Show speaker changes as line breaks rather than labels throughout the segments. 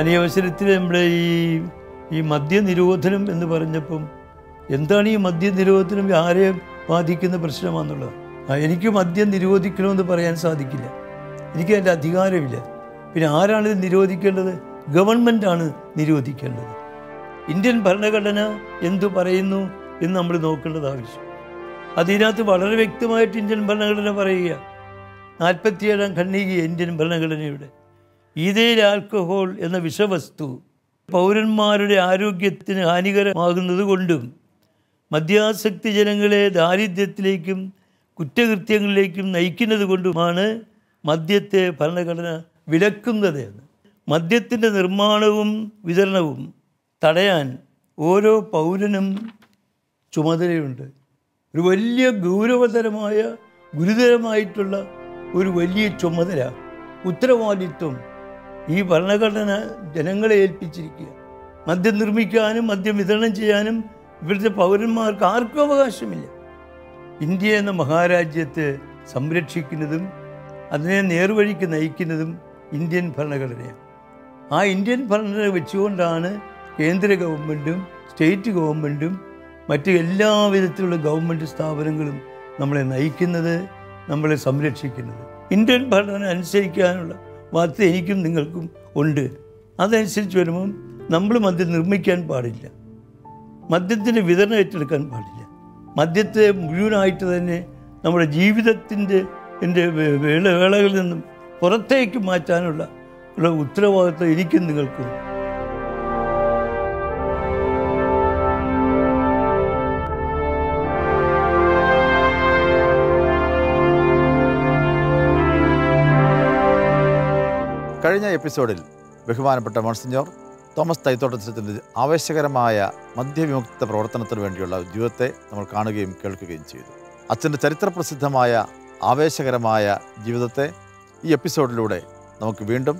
ഞാൻ ഈ അവസരത്തിൽ നമ്മുടെ ഈ ഈ മദ്യനിരോധനം എന്ന് പറഞ്ഞപ്പം എന്താണ് ഈ മദ്യനിരോധനം ആരെ ബാധിക്കുന്ന പ്രശ്നമാണെന്നുള്ളത് എനിക്ക് മദ്യം നിരോധിക്കണമെന്ന് പറയാൻ സാധിക്കില്ല എനിക്ക് അതിൻ്റെ അധികാരമില്ല പിന്നെ ആരാണ് ഇത് നിരോധിക്കേണ്ടത് ആണ് നിരോധിക്കേണ്ടത് ഇന്ത്യൻ ഭരണഘടന എന്തു പറയുന്നു എന്ന് നമ്മൾ നോക്കേണ്ടത് ആവശ്യം അതിനകത്ത് വളരെ വ്യക്തമായിട്ട് ഇന്ത്യൻ ഭരണഘടന പറയുക നാൽപ്പത്തിയേഴാം ഖണ്ഡിക ഇന്ത്യൻ ഭരണഘടനയുടെ ഈതയിൽ ആൽക്കഹോൾ എന്ന വിഷവസ്തു പൗരന്മാരുടെ ആരോഗ്യത്തിന് ഹാനികരമാകുന്നത് കൊണ്ടും മദ്യാസക്തി ജനങ്ങളെ ദാരിദ്ര്യത്തിലേക്കും കുറ്റകൃത്യങ്ങളിലേക്കും നയിക്കുന്നത് കൊണ്ടുമാണ് മദ്യത്തെ ഭരണഘടന വിലക്കുന്നത് മദ്യത്തിൻ്റെ നിർമ്മാണവും വിതരണവും തടയാൻ ഓരോ പൗരനും ചുമതലയുണ്ട് ഒരു വലിയ ഗൗരവതരമായ ഗുരുതരമായിട്ടുള്ള ഒരു വലിയ ചുമതല ഉത്തരവാദിത്വം ഈ ഭരണഘടന ജനങ്ങളെ ഏൽപ്പിച്ചിരിക്കുക മദ്യം നിർമ്മിക്കാനും മദ്യം വിതരണം ചെയ്യാനും ഇവിടുത്തെ പൗരന്മാർക്ക് ആർക്കും അവകാശമില്ല ഇന്ത്യ എന്ന മഹാരാജ്യത്തെ സംരക്ഷിക്കുന്നതും അതിനെ നേർവഴിക്ക് നയിക്കുന്നതും ഇന്ത്യൻ ഭരണഘടനയാണ് ആ ഇന്ത്യൻ ഭരണഘടന വെച്ചുകൊണ്ടാണ് കേന്ദ്ര ഗവൺമെൻറ്റും സ്റ്റേറ്റ് ഗവൺമെൻറ്റും മറ്റ് എല്ലാ വിധത്തിലുള്ള ഗവൺമെൻറ് സ്ഥാപനങ്ങളും നമ്മളെ നയിക്കുന്നത് നമ്മളെ സംരക്ഷിക്കുന്നത് ഇന്ത്യൻ ഭരണഘടന അനുസരിക്കാനുള്ള മതത്തെ എനിക്കും നിങ്ങൾക്കും ഉണ്ട് അതനുസരിച്ച് വരുമ്പം നമ്മൾ മദ്യം നിർമ്മിക്കാൻ പാടില്ല മദ്യത്തിൻ്റെ വിതരണം ഏറ്റെടുക്കാൻ പാടില്ല മദ്യത്തെ മുഴുവനായിട്ട് തന്നെ നമ്മുടെ ജീവിതത്തിൻ്റെ എൻ്റെ വേള വേളകളിൽ നിന്നും പുറത്തേക്ക് മാറ്റാനുള്ള ഉത്തരവാദിത്വം എനിക്കും നിങ്ങൾക്കും
കഴിഞ്ഞ എപ്പിസോഡിൽ ബഹുമാനപ്പെട്ട മൺസിഞ്ഞോർ തോമസ് തൈത്തോട്ടത്തിൻ്റെ ആവേശകരമായ മദ്യവിമുക്ത പ്രവർത്തനത്തിന് വേണ്ടിയുള്ള ജീവിതത്തെ നമ്മൾ കാണുകയും കേൾക്കുകയും ചെയ്തു അച്ഛൻ്റെ ചരിത്രപ്രസിദ്ധമായ ആവേശകരമായ ജീവിതത്തെ ഈ എപ്പിസോഡിലൂടെ
നമുക്ക് വീണ്ടും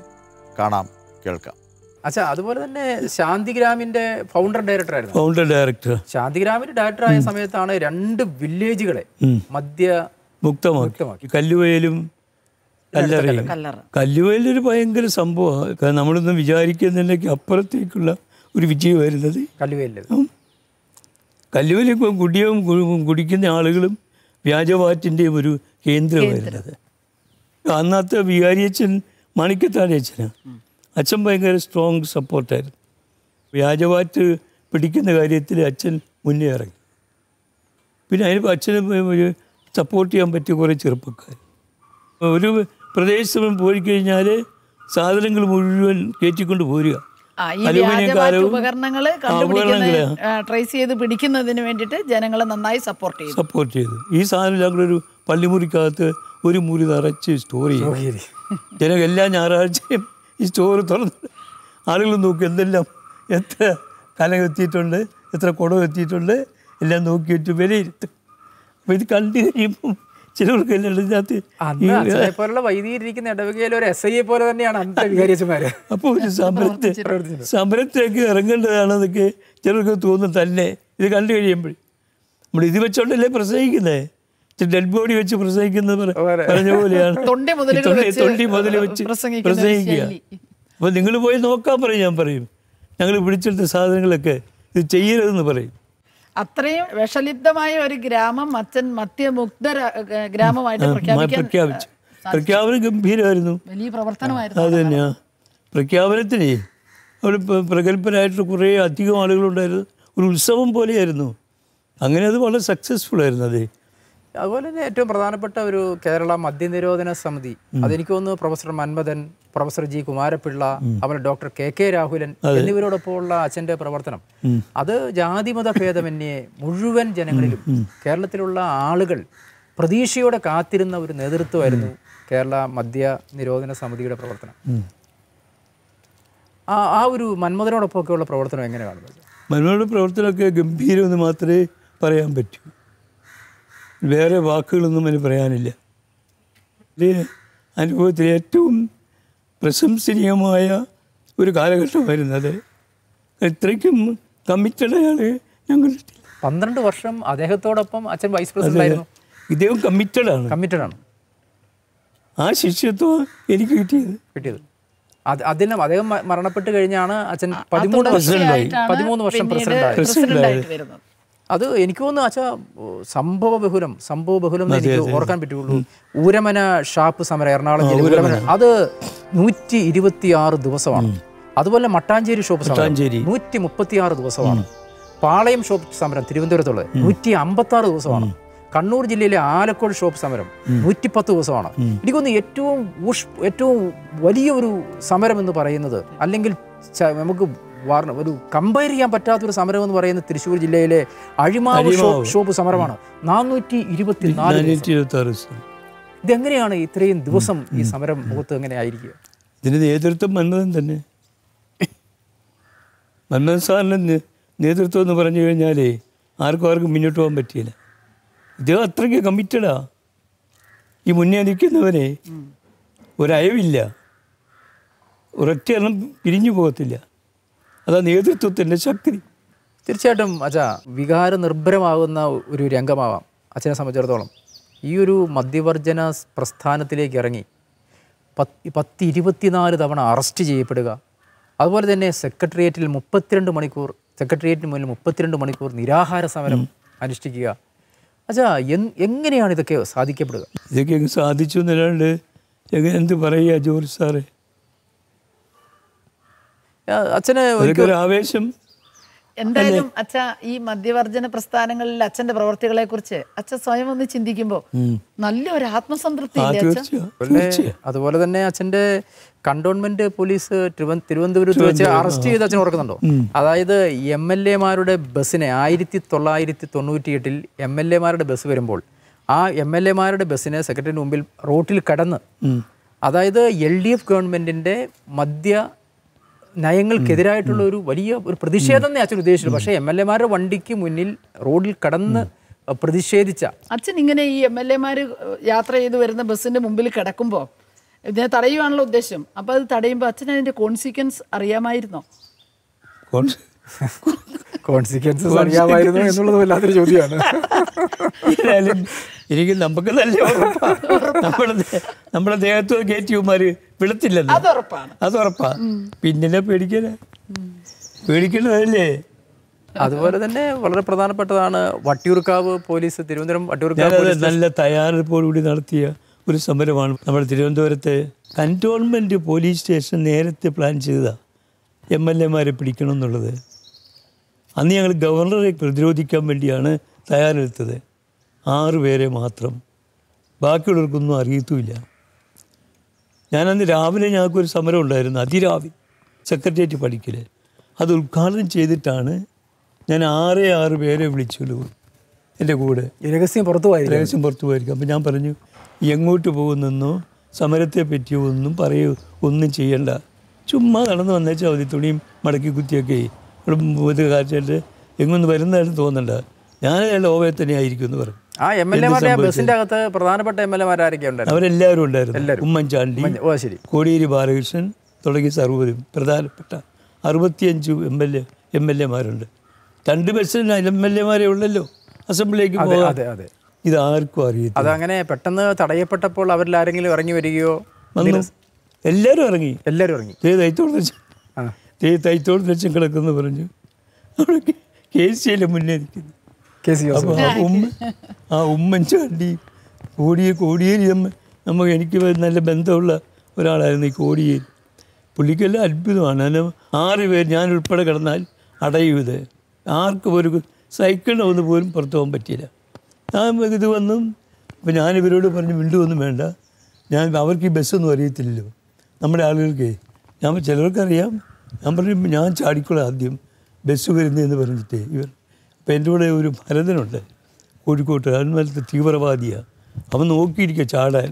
കാണാം കേൾക്കാം
അച്ഛാ അതുപോലെ തന്നെ ശാന്തിഗ്രാമിന്റെ ഫൗണ്ടർ ഡയറക്ടർ ആയിരുന്നു
ഫൗണ്ടർ ഡയറക്ടർ
ശാന്തിഗ്രാമിന്റെ ഡയറക്ടർ ആയ സമയത്താണ് രണ്ട് വില്ലേജുകളെ
മദ്യ മുക്തമാക്കി കല്ലറയും കല്ലുവയിലൊരു ഭയങ്കര സംഭവമാണ് നമ്മളൊന്നും വിചാരിക്കുന്നതിലേക്ക് അപ്പുറത്തേക്കുള്ള ഒരു വിജയമായിരുന്നത് കല്ലുവയില് കല്ലുവയിൽ ഇപ്പം കുടിയും കുടിക്കുന്ന ആളുകളും വ്യാജവാറ്റിൻ്റെയും ഒരു കേന്ദ്രമായിരുന്നത് അന്നത്തെ വികാരിയച്ഛൻ മണിക്കത്താടി അച്ഛനാണ് അച്ഛൻ ഭയങ്കര സ്ട്രോങ് സപ്പോർട്ടായിരുന്നു വ്യാജവാറ്റ് പിടിക്കുന്ന കാര്യത്തിൽ അച്ഛൻ മുന്നേ ഇറങ്ങി പിന്നെ അതിന് അച്ഛന് സപ്പോർട്ട് ചെയ്യാൻ പറ്റിയ കുറേ ചെറുപ്പക്കാർ ഒരു പ്രദേശം പോയി കഴിഞ്ഞാൽ സാധനങ്ങൾ മുഴുവൻ കയറ്റിക്കൊണ്ട് പോരുക
ഉപകരണങ്ങൾ ട്രേസ് ചെയ്ത് പിടിക്കുന്നതിന് വേണ്ടിയിട്ട് ജനങ്ങളെ നന്നായി സപ്പോർട്ട് ചെയ്തു
സപ്പോർട്ട് ചെയ്തു ഈ സാധനം ഞങ്ങൾ ഒരു പള്ളിമുറിക്കകത്ത് ഒരു മുറി നിറച്ച് സ്റ്റോർ ചെയ്യും ജനങ്ങൾ എല്ലാ ഞായറാഴ്ചയും ഈ സ്റ്റോർ തുറന്ന് ആളുകൾ നോക്കി എന്തെല്ലാം എത്ര കലം എത്തിയിട്ടുണ്ട് എത്ര കുടം എത്തിയിട്ടുണ്ട് എല്ലാം നോക്കിയിട്ട് വിലയിരുത്തും അപ്പോൾ ഇത് കണ്ടു കഴിയുമ്പം ചിലർക്ക് ഇതിനകത്ത് പോലുള്ള ഇടവകയിൽ ഒരു എസ് ഐയെ പോലെ തന്നെയാണ് അപ്പോൾ ഒരു സമരത്തെ സമരത്തേക്ക് ഇറങ്ങേണ്ടതാണെന്നൊക്കെ ചിലർക്ക് തോന്നുന്നു തന്നെ ഇത് കണ്ടു കഴിയുമ്പോൾ നമ്മൾ ഇത് വെച്ചോണ്ടല്ലേ പ്രസംഗിക്കുന്നേ ഡെഡ് ബോഡി വെച്ച് പ്രസംഗിക്കുന്നത് പറഞ്ഞ പോലെയാണ് തൊണ്ടി മുതൽ വെച്ച് പ്രസംഗിക്കുക അപ്പൊ നിങ്ങൾ പോയി നോക്കാൻ പറയും ഞാൻ പറയും ഞങ്ങൾ പിടിച്ചെടുത്ത സാധനങ്ങളൊക്കെ ഇത് ചെയ്യരുതെന്ന് പറയും
അത്രയും വിഷലിപ്തമായ ഒരു ഗ്രാമം അച്ഛൻ മത്യമുഗ്ധ ഗ്രാമമായിട്ട് പ്രഖ്യാപിച്ചു പ്രഖ്യാപനം
ഗംഭീരമായിരുന്നു
വലിയ പ്രവർത്തനമായിരുന്നു
അത് പ്രഖ്യാപനത്തിന് അവിടെ പ്രഗത്ഭരായിട്ട് കുറേ അധികം ആളുകളുണ്ടായിരുന്നു ഒരു ഉത്സവം പോലെയായിരുന്നു അങ്ങനെ അത് വളരെ സക്സസ്ഫുൾ ആയിരുന്നു അതേ
അതുപോലെ തന്നെ ഏറ്റവും പ്രധാനപ്പെട്ട ഒരു കേരള മദ്യനിരോധന സമിതി അതെനിക്ക് തോന്നുന്നു professor Manmathan professor G Kumarapillai അതുപോലെ ഡോക്ടർ കെ കെ രാഹുലൻ എന്നിവരോടൊപ്പമുള്ള അച്ഛൻ്റെ പ്രവർത്തനം അത് ജാതിമത ഭേദമന്യേ മുഴുവൻ ജനങ്ങളിലും കേരളത്തിലുള്ള ആളുകൾ പ്രതീക്ഷയോടെ കാത്തിരുന്ന ഒരു നേതൃത്വമായിരുന്നു കേരള മദ്യ നിരോധന സമിതിയുടെ പ്രവർത്തനം ആ ആ ഒരു മന്മഥനോടൊപ്പമൊക്കെയുള്ള പ്രവർത്തനം എങ്ങനെ കാണുന്നത്
മന്മഥനോട് പ്രവർത്തനമൊക്കെ ഗംഭീരമെന്ന് മാത്രമേ പറയാൻ പറ്റൂ വേറെ വാക്കുകളൊന്നും അതിന് പറയാനില്ല അനുഭവത്തിൽ ഏറ്റവും പ്രശംസനീയമായ ഒരു കാലഘട്ടമായിരുന്നു അത് ഇത്രയ്ക്കും കമ്മിറ്റഡ് ഞങ്ങൾ പന്ത്രണ്ട് വർഷം അദ്ദേഹത്തോടൊപ്പം അച്ഛൻ വൈസ് പ്രസിഡന്റ് ഇദ്ദേഹം കമ്മിറ്റഡാണ് കമ്മിറ്റഡാണ് ആ ശിഷ്യത്വം എനിക്ക് കിട്ടിയത്
കിട്ടിയത് അതിനും അദ്ദേഹം മരണപ്പെട്ട് കഴിഞ്ഞാണ് അച്ഛൻ പതിമൂന്ന് വർഷം പതിമൂന്ന് വർഷം പ്രസിഡന്റ് പ്രസിഡന്റ് അത് എനിക്ക് തോന്നുന്നു അച്ഛാ സംഭവ ബഹുലം സംഭവ ബഹുലം എനിക്ക് ഓർക്കാൻ പറ്റുള്ളൂ ഊരമന ഷാപ്പ് സമരം എറണാകുളം ജില്ല ഊരമന അത് നൂറ്റി ആറ് ദിവസമാണ് അതുപോലെ മട്ടാഞ്ചേരി ഷോപ്പ് സമരം നൂറ്റി ആറ് ദിവസമാണ് പാളയം ഷോപ്പ് സമരം തിരുവനന്തപുരത്തുള്ളത് നൂറ്റി അമ്പത്തി ആറ് ദിവസമാണ് കണ്ണൂർ ജില്ലയിലെ ആലക്കോട് ഷോപ്പ് സമരം പത്ത് ദിവസമാണ് എനിക്കൊന്ന് ഏറ്റവും ഏറ്റവും വലിയ ഒരു സമരം എന്ന് പറയുന്നത് അല്ലെങ്കിൽ നമുക്ക് വാർണ് ഒരു കമ്പയർ ചെയ്യാൻ പറ്റാത്തൊരു സമരം എന്ന് പറയുന്നത് തൃശ്ശൂർ ജില്ലയിലെ അഴിമാവ് ഷോപ്പ് സമരമാണ് നാനൂറ്റി ഇരുപത്തി ഇതെങ്ങനെയാണ് ഇത്രയും ദിവസം ഈ സമരം മുഖത്ത് ആയിരിക്കുക
ഇതിന് നേതൃത്വം മന്മഥൻ തന്നെ മന്മഥൻ സാറിന് നേതൃത്വം എന്ന് പറഞ്ഞു കഴിഞ്ഞാലേ ആർക്കും ആർക്കും മുന്നോട്ട് പോകാൻ പറ്റിയില്ല ഇദ്ദേഹം അത്രയ്ക്ക് കമ്മിറ്റഡാ ഈ മുന്നേ നിൽക്കുന്നവനെ ഒരയവില്ല ഒരൊറ്റ എണ്ണം പിരിഞ്ഞു പോകത്തില്ല അതാ നേതൃത്വത്തിൻ്റെ ശക്തി
തീർച്ചയായിട്ടും അച്ഛ വികാര നിർഭരമാകുന്ന ഒരു രംഗമാവാം അച്ഛനെ സംബന്ധിച്ചിടത്തോളം ഈ ഒരു മദ്യവർജന പ്രസ്ഥാനത്തിലേക്ക് ഇറങ്ങി പത്ത് പത്ത് ഇരുപത്തിനാല് തവണ അറസ്റ്റ് ചെയ്യപ്പെടുക അതുപോലെ തന്നെ സെക്രട്ടേറിയറ്റിൽ മുപ്പത്തിരണ്ട് മണിക്കൂർ സെക്രട്ടേറിയറ്റിന് മുന്നിൽ മുപ്പത്തിരണ്ട് മണിക്കൂർ നിരാഹാര സമരം അനുഷ്ഠിക്കുക അച്ഛാ എങ്ങനെയാണ്
ഇതൊക്കെ സാധിക്കപ്പെടുക ഇതൊക്കെ സാധിച്ചു എന്നല്ലാണ്ട് എന്ത് പറയുക ജോലി സാറേ
അച്ഛന് ഒരു
ആവേശം
എന്തായാലും അച്ഛ ഈ മദ്യവർജന പ്രസ്ഥാനങ്ങളിൽ അച്ഛന്റെ പ്രവർത്തികളെ കുറിച്ച് അച്ഛൻ സ്വയം ഒന്ന് ചിന്തിക്കുമ്പോൾ നല്ലൊരു ആത്മസംതൃപ്തി
അതുപോലെ തന്നെ അച്ഛന്റെ കണ്ടോൺമെന്റ് പോലീസ് തിരുവനന്തപുരത്ത് വെച്ച് അറസ്റ്റ് ചെയ്ത് അച്ഛൻ ഓർക്കുന്നുണ്ടോ അതായത് എം എൽ എമാരുടെ ബസ്സിനെ ആയിരത്തി തൊള്ളായിരത്തി തൊണ്ണൂറ്റി എട്ടിൽ എം എൽ എമാരുടെ ബസ് വരുമ്പോൾ ആ എം എൽ എമാരുടെ ബസ്സിനെ സെക്രട്ടറി മുമ്പിൽ റോട്ടിൽ കടന്ന് അതായത് എൽ ഡി എഫ് ഗവൺമെന്റിന്റെ മദ്യ നയങ്ങൾക്കെതിരായിട്ടുള്ള ഒരു വലിയ ഒരു പ്രതിഷേധം അച്ഛൻ ഉദ്ദേശിച്ചു പക്ഷേ എം എൽ എമാരുടെ വണ്ടിക്ക് മുന്നിൽ റോഡിൽ കടന്ന് പ്രതിഷേധിച്ച
അച്ഛൻ ഇങ്ങനെ ഈ എം എൽ എമാർ യാത്ര ചെയ്ത് വരുന്ന ബസ്സിന്റെ മുമ്പിൽ കിടക്കുമ്പോൾ ഇതിനെ തടയുവാണല്ലോ ഉദ്ദേശം അപ്പോൾ അത് തടയുമ്പോൾ അച്ഛൻ അതിൻ്റെ കോൺസിക്വൻസ് അറിയാമായിരുന്നോ
കോൺസിക്വൻസസ് അറിയാമായിരുന്നു എന്നുള്ളത് വല്ലാത്തൊരു ചോദ്യമാണ്
എനിക്ക് നമുക്ക് നല്ല നമ്മളെ നമ്മുടെ ദേഹത്ത് കയറ്റിയവന്മാർ വിളത്തില്ലല്ലോ
അത്
ഉറപ്പാണ് പിന്നിലെ പേടിക്കല പേടിക്കണല്ലേ
അതുപോലെ തന്നെ വളരെ പ്രധാനപ്പെട്ടതാണ് വട്ടിയൂർക്കാവ് പോലീസ് തിരുവനന്തപുരം വട്ടിയൂർക്കാവ് നല്ല
തയ്യാറെടുപ്പോടുകൂടി നടത്തിയ ഒരു സമരമാണ് നമ്മുടെ തിരുവനന്തപുരത്തെ കൻറ്റോൺമെൻറ്റ് പോലീസ് സ്റ്റേഷൻ നേരത്തെ പ്ലാൻ ചെയ്ത എം എൽ എമാരെ പിടിക്കണം എന്നുള്ളത് അന്ന് ഞങ്ങൾ ഗവർണറെ പ്രതിരോധിക്കാൻ വേണ്ടിയാണ് തയ്യാറെടുത്തത് ആറ് പേരെ മാത്രം ബാക്കിയുള്ളവർക്കൊന്നും അറിയത്തുമില്ല ഞാനന്ന് രാവിലെ ഞങ്ങൾക്കൊരു സമരം ഉണ്ടായിരുന്നു അതിരാവിലെ സെക്രട്ടേറിയറ്റ് പഠിക്കൽ അത് ഉദ്ഘാടനം ചെയ്തിട്ടാണ് ഞാൻ ആറേ ആറ് പേരെ വിളിച്ചു എൻ്റെ കൂടെ രഹസ്യം പുറത്തു പോയി രഹസ്യം പുറത്തു പോയിരിക്കും അപ്പം ഞാൻ പറഞ്ഞു എങ്ങോട്ട് പോകുന്നെന്നോ സമരത്തെ പറ്റിയോ ഒന്നും പറയോ ഒന്നും ചെയ്യണ്ട ചുമ്മാ നടന്നു വന്നേച്ചാൽ മതി തുണിയും മടക്കി കുത്തിയൊക്കെ ഇവിടെ കാഴ്ചയിട്ട് എങ്ങൊന്നും വരുന്നതായിട്ട് തോന്നുന്നുണ്ട് ഞാൻ ലോവയെ തന്നെയായിരിക്കും എന്ന് പറയും ആ എം എൽ എമാരുടെ ബസ്സിന്റെ അകത്ത് പ്രധാനപ്പെട്ട എം എൽ എമാരായിരിക്കും അവരെല്ലാവരും ഉണ്ടായിരുന്നു ഉമ്മൻചാണ്ടി ശരി കോടിയേരി ബാലകൃഷ്ണൻ തുടങ്ങി സർവരും പ്രധാനപ്പെട്ട അറുപത്തിയഞ്ച് M L A M L എമാരുണ്ട് രണ്ട് ബസ്സിന് എം എൽ എമാരെ ഉള്ളല്ലോ അസംബ്ലിയിലേക്ക് ഇത് ആർക്കും അറിയില്ല അതങ്ങനെ
പെട്ടെന്ന് തടയപ്പെട്ടപ്പോൾ അവരിൽ ആരെങ്കിലും ഇറങ്ങി വരികയോ
എല്ലാവരും ഇറങ്ങി എല്ലാവരും ഇറങ്ങി ചെയ്ത് തേ തൈത്തോട് ലക്ഷം കിടക്കുന്നു പറഞ്ഞു അവിടെ കെ സിയിലെ മുന്നേ നിൽക്കുന്നു കെ സി അപ്പോൾ ആ ഉമ്മ
ആ
ഉമ്മൻ ഉമ്മൻചാണ്ടി കോടിയേരി കോടിയേരി നമുക്ക് എനിക്ക് നല്ല ബന്ധമുള്ള ഒരാളായിരുന്നു ഈ കോടിയേരി പുള്ളിക്കെല്ലാം അത്ഭുതമാണ് അതിന് ആറ് പേർ ഞാൻ ഉൾപ്പെടെ കിടന്നാൽ അടയും ആർക്കും ഒരു സൈക്കിളിന് ഒന്ന് പോലും പുറത്തു പോകാൻ പറ്റിയില്ല ഞാൻ ഇത് വന്നും ഇപ്പം ഞാനിവരോട് പറഞ്ഞ് മിണ്ടുമൊന്നും വേണ്ട ഞാൻ അവർക്ക് ഈ ബസ്സൊന്നും അറിയത്തില്ലല്ലോ നമ്മുടെ ആളുകൾക്ക് ഞാൻ ചിലർക്കറിയാം ഞാൻ പറഞ്ഞു ഞാൻ ചാടിക്കോളെ ആദ്യം ബസ് വരുന്നതെന്ന് പറഞ്ഞിട്ട് ഇവർ അപ്പോൾ എൻ്റെ കൂടെ ഒരു ഭരതനുണ്ട് കോഴിക്കോട്ട് അന്മലത്തെ തീവ്രവാദിയാണ് അവൻ നോക്കിയിരിക്കുക ചാടാൻ